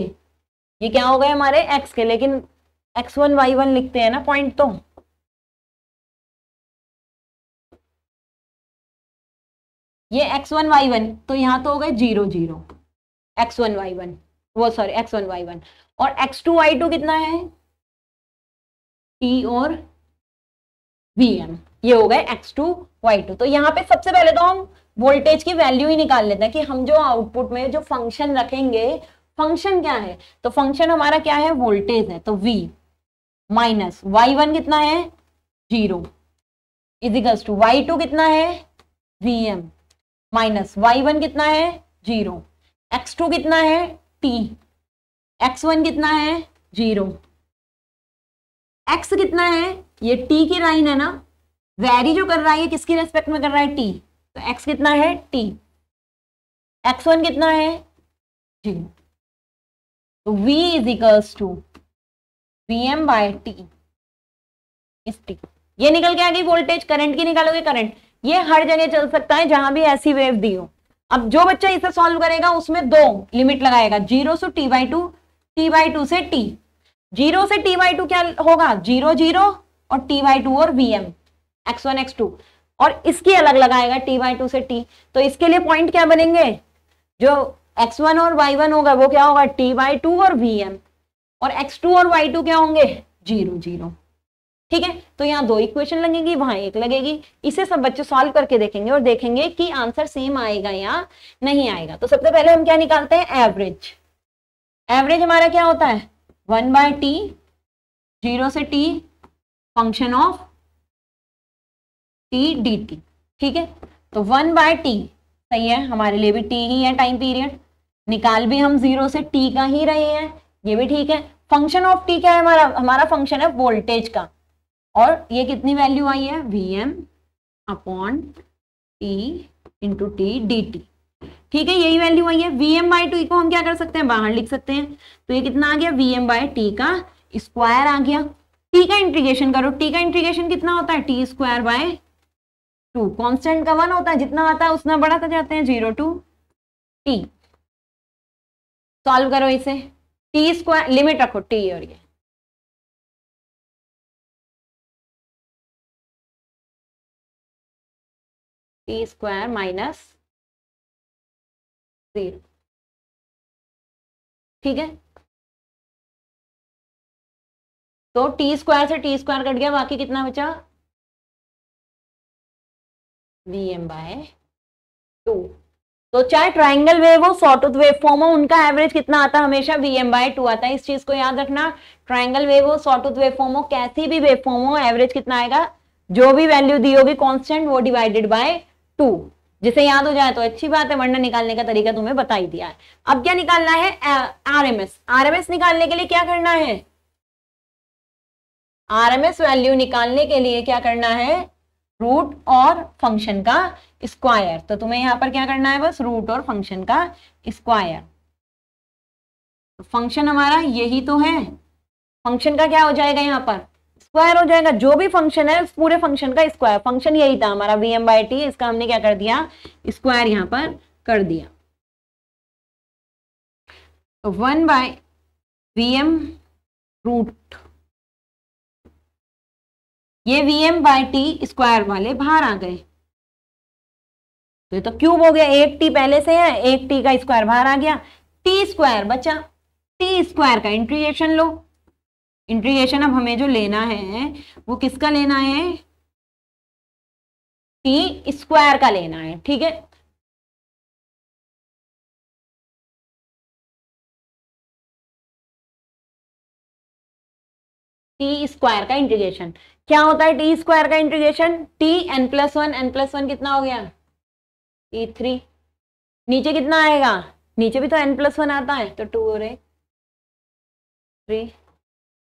ये क्या हो गए हमारे एक्स के लेकिन एक्स वन वाई वन लिखते हैं ना पॉइंट तो ये एक्स वन वाई वन तो यहाँ तो हो गए zero zero X one Y one वो sorry X one Y one और एक्स टू वाई टू कितना है टी और वी एम ये हो गए एक्स टू वाई टू तो यहाँ पे सबसे पहले तो हम वोल्टेज की वैल्यू ही निकाल लेते हैं कि हम जो आउटपुट में जो फंक्शन रखेंगे फंक्शन क्या है तो फंक्शन हमारा क्या है वोल्टेज है तो वी माइनस वाई वन कितना है zero is equals to Y two कितना है V M minus Y one कितना है जीरो एक्स टू कितना है टी एक्स वन कितना है जीरो एक्स कितना है ये टी की लाइन है ना वेरी जो कर रहा है किसके रेस्पेक्ट में कर रहा है टी तो एक्स कितना है टी एक्स वन कितना है जी तो V is equals to V M by T इस टी ये निकल के आ गई वोल्टेज करंट की निकालोगे करंट ये हर जगह चल सकता है जहां भी ऐसी वेव दी हो अब जो बच्चा इसे सॉल्व करेगा उसमें दो लिमिट लगाएगा जीरो से T by two T by two से टी जीरो से टी बाई टू क्या होगा जीरो जीरो और टी बाई टू और V M X one X two और इसकी अलग लगाएगा टी बाई टू से टी तो इसके लिए पॉइंट क्या बनेंगे जो एक्स वन और वाई वन होगा वो क्या होगा टी बाई टू और वी एम और एक्स टू और वाई टू क्या होंगे जीरो जीरो ठीक है तो यहाँ दो इक्वेशन लगेगी वहां एक लगेगी इसे सब बच्चे सॉल्व करके देखेंगे और देखेंगे कि आंसर सेम आएगा या नहीं आएगा तो सबसे पहले हम क्या निकालते हैं एवरेज एवरेज हमारा क्या होता है वन बाय टी जीरो से T function of T D T ठीक है तो वन बाय टी सही है हमारे लिए भी टी ही है टाइम पीरियड निकाल भी हम जीरो से टी का ही रहे हैं ये भी ठीक है फंक्शन ऑफ टी क्या है हमारा हमारा फंक्शन है वोल्टेज का और ये कितनी वैल्यू आई है V M upon T into T D T ठीक है यही वैल्यू आई है वी एम बाई टी को हम क्या कर सकते हैं बाहर लिख सकते हैं तो ये कितना आ गया वी एम बाई टी का स्क्वायर आ गया टी का इंट्रीगेशन करो टी का इंट्रीगेशन कितना होता है T square by two constant का वन होता है जितना आता है उतना बढ़ाते तो जाते हैं जीरो टू टी सॉल्व करो इसे टी स्क्वायर लिमिट रखो टी और ये टी स्क्वायर माइनस जीरो ठीक है तो टी स्क्वायर से टी स्क्वायर कट गया बाकी कितना बचा वी एम बाय टू तो चाहे ट्राइंगल वेव हो सॉटूथ वेव फॉर्म हो उनका एवरेज कितना आता है हमेशा वी एम बाय टू आता है इस चीज को याद रखना ट्राइंगल वेव हो सॉटूथ वेव फॉर्म हो कैसी भी वेव फॉर्म हो एवरेज कितना आएगा जो भी वैल्यू दी होगी कॉन्स्टेंट वो डिवाइडेड बाय टू जिसे याद हो जाए तो अच्छी बात है वरना निकालने का तरीका तुम्हें बता ही दिया है अब क्या निकालना है आरएमएस आरएमएस निकालने के लिए क्या करना है आरएमएस वैल्यू निकालने के लिए क्या करना है रूट और फंक्शन का स्क्वायर तो तुम्हें यहां पर क्या करना है बस रूट और फंक्शन का स्क्वायर फंक्शन हमारा यही तो है फंक्शन का क्या हो जाएगा यहाँ पर स्क्वायर हो जाएगा जो भी फंक्शन है उस पूरे फंक्शन का स्क्वायर फंक्शन यही था हमारा वी एम बाई टी इसका हमने क्या कर दिया स्क्वायर यहाँ पर कर दिया तो one by V M root ये V M by T square वाले बाहर आ गए तो ये तो क्यूब हो गया एक टी पहले से है एक टी का स्क्वायर बाहर आ गया टी स्क्वायर बचा टी स्क्वायर का इंट्रीगेशन लो इंट्रीगेशन अब हमें जो लेना है वो किसका लेना है टी स्क्वायर का लेना है ठीक है टी स्क्वायर का इंटीग्रेशन क्या होता है टी स्क्वायर का integration T N plus one N plus one कितना हो गया टी थ्री नीचे कितना आएगा नीचे भी तो एन प्लस वन आता है तो टू और थ्री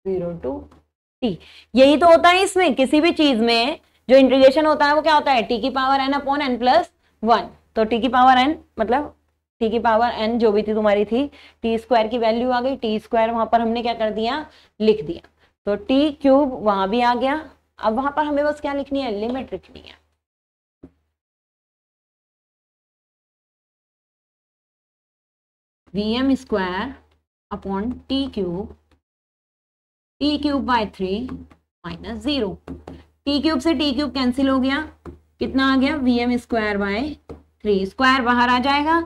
जीरो टू टी यही तो होता है इसमें किसी भी चीज में जो इंटीग्रेशन होता है वो क्या होता है टी की power N upon N plus one तो टी की पावर एन मतलब टी की पावर एन जो भी थी तुम्हारी थी टी स्क्वायर की वैल्यू आ गई टी स्क्वायर वहां पर हमने क्या कर दिया लिख दिया तो टी क्यूब वहां भी आ गया अब वहां पर हमें बस क्या लिखनी है लिमिट लिखनी है VM square upon T cube T cube by three minus zero T cube से टी क्यूब कैंसिल हो गया कितना आ गया V M square by three square बाहर आ जाएगा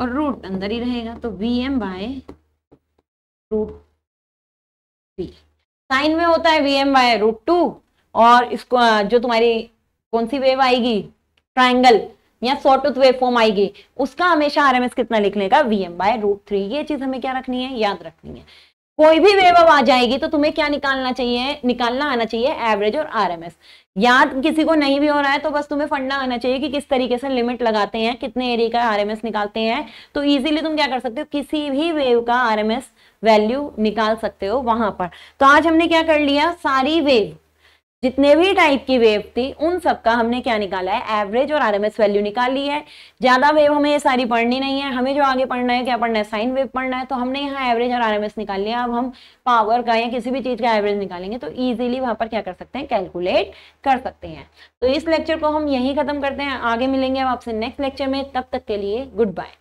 और रूट अंदर ही रहेगा तो V M by root three sine में होता है V M by root two और इसको जो तुम्हारी कौन सी वेव आएगी ट्राइंगल या सॉटूथ वेव फॉर्म आएगी उसका हमेशा आर कितना लिखने का V M by root three ये चीज हमें क्या रखनी है याद रखनी है कोई भी वेव अब आ जाएगी तो तुम्हें क्या निकालना चाहिए निकालना आना चाहिए एवरेज और एस याद किसी को नहीं भी हो रहा है तो बस तुम्हें फंडना आना चाहिए कि किस तरीके से लिमिट लगाते हैं कितने एरिया का आरएमएस निकालते हैं तो इजीली तुम क्या कर सकते हो किसी भी वेव का आरएमएस वैल्यू निकाल सकते हो वहां पर तो आज हमने क्या कर लिया सारी वेव जितने भी टाइप की वेव थी उन सब का हमने क्या निकाला है एवरेज और आरएमएस वैल्यू निकाल ली है ज्यादा वेव हमें ये सारी पढ़नी नहीं है हमें जो आगे पढ़ना है क्या पढ़ना है साइन वेव पढ़ना है तो हमने यहाँ एवरेज और आरएमएस निकाल लिया अब हम पावर का या किसी भी चीज का एवरेज निकालेंगे तो ईजिली वहां पर क्या कर सकते हैं कैलकुलेट कर सकते हैं तो इस लेक्चर को हम यही खत्म करते हैं आगे मिलेंगे अब आपसे नेक्स्ट लेक्चर में तब तक के लिए गुड बाय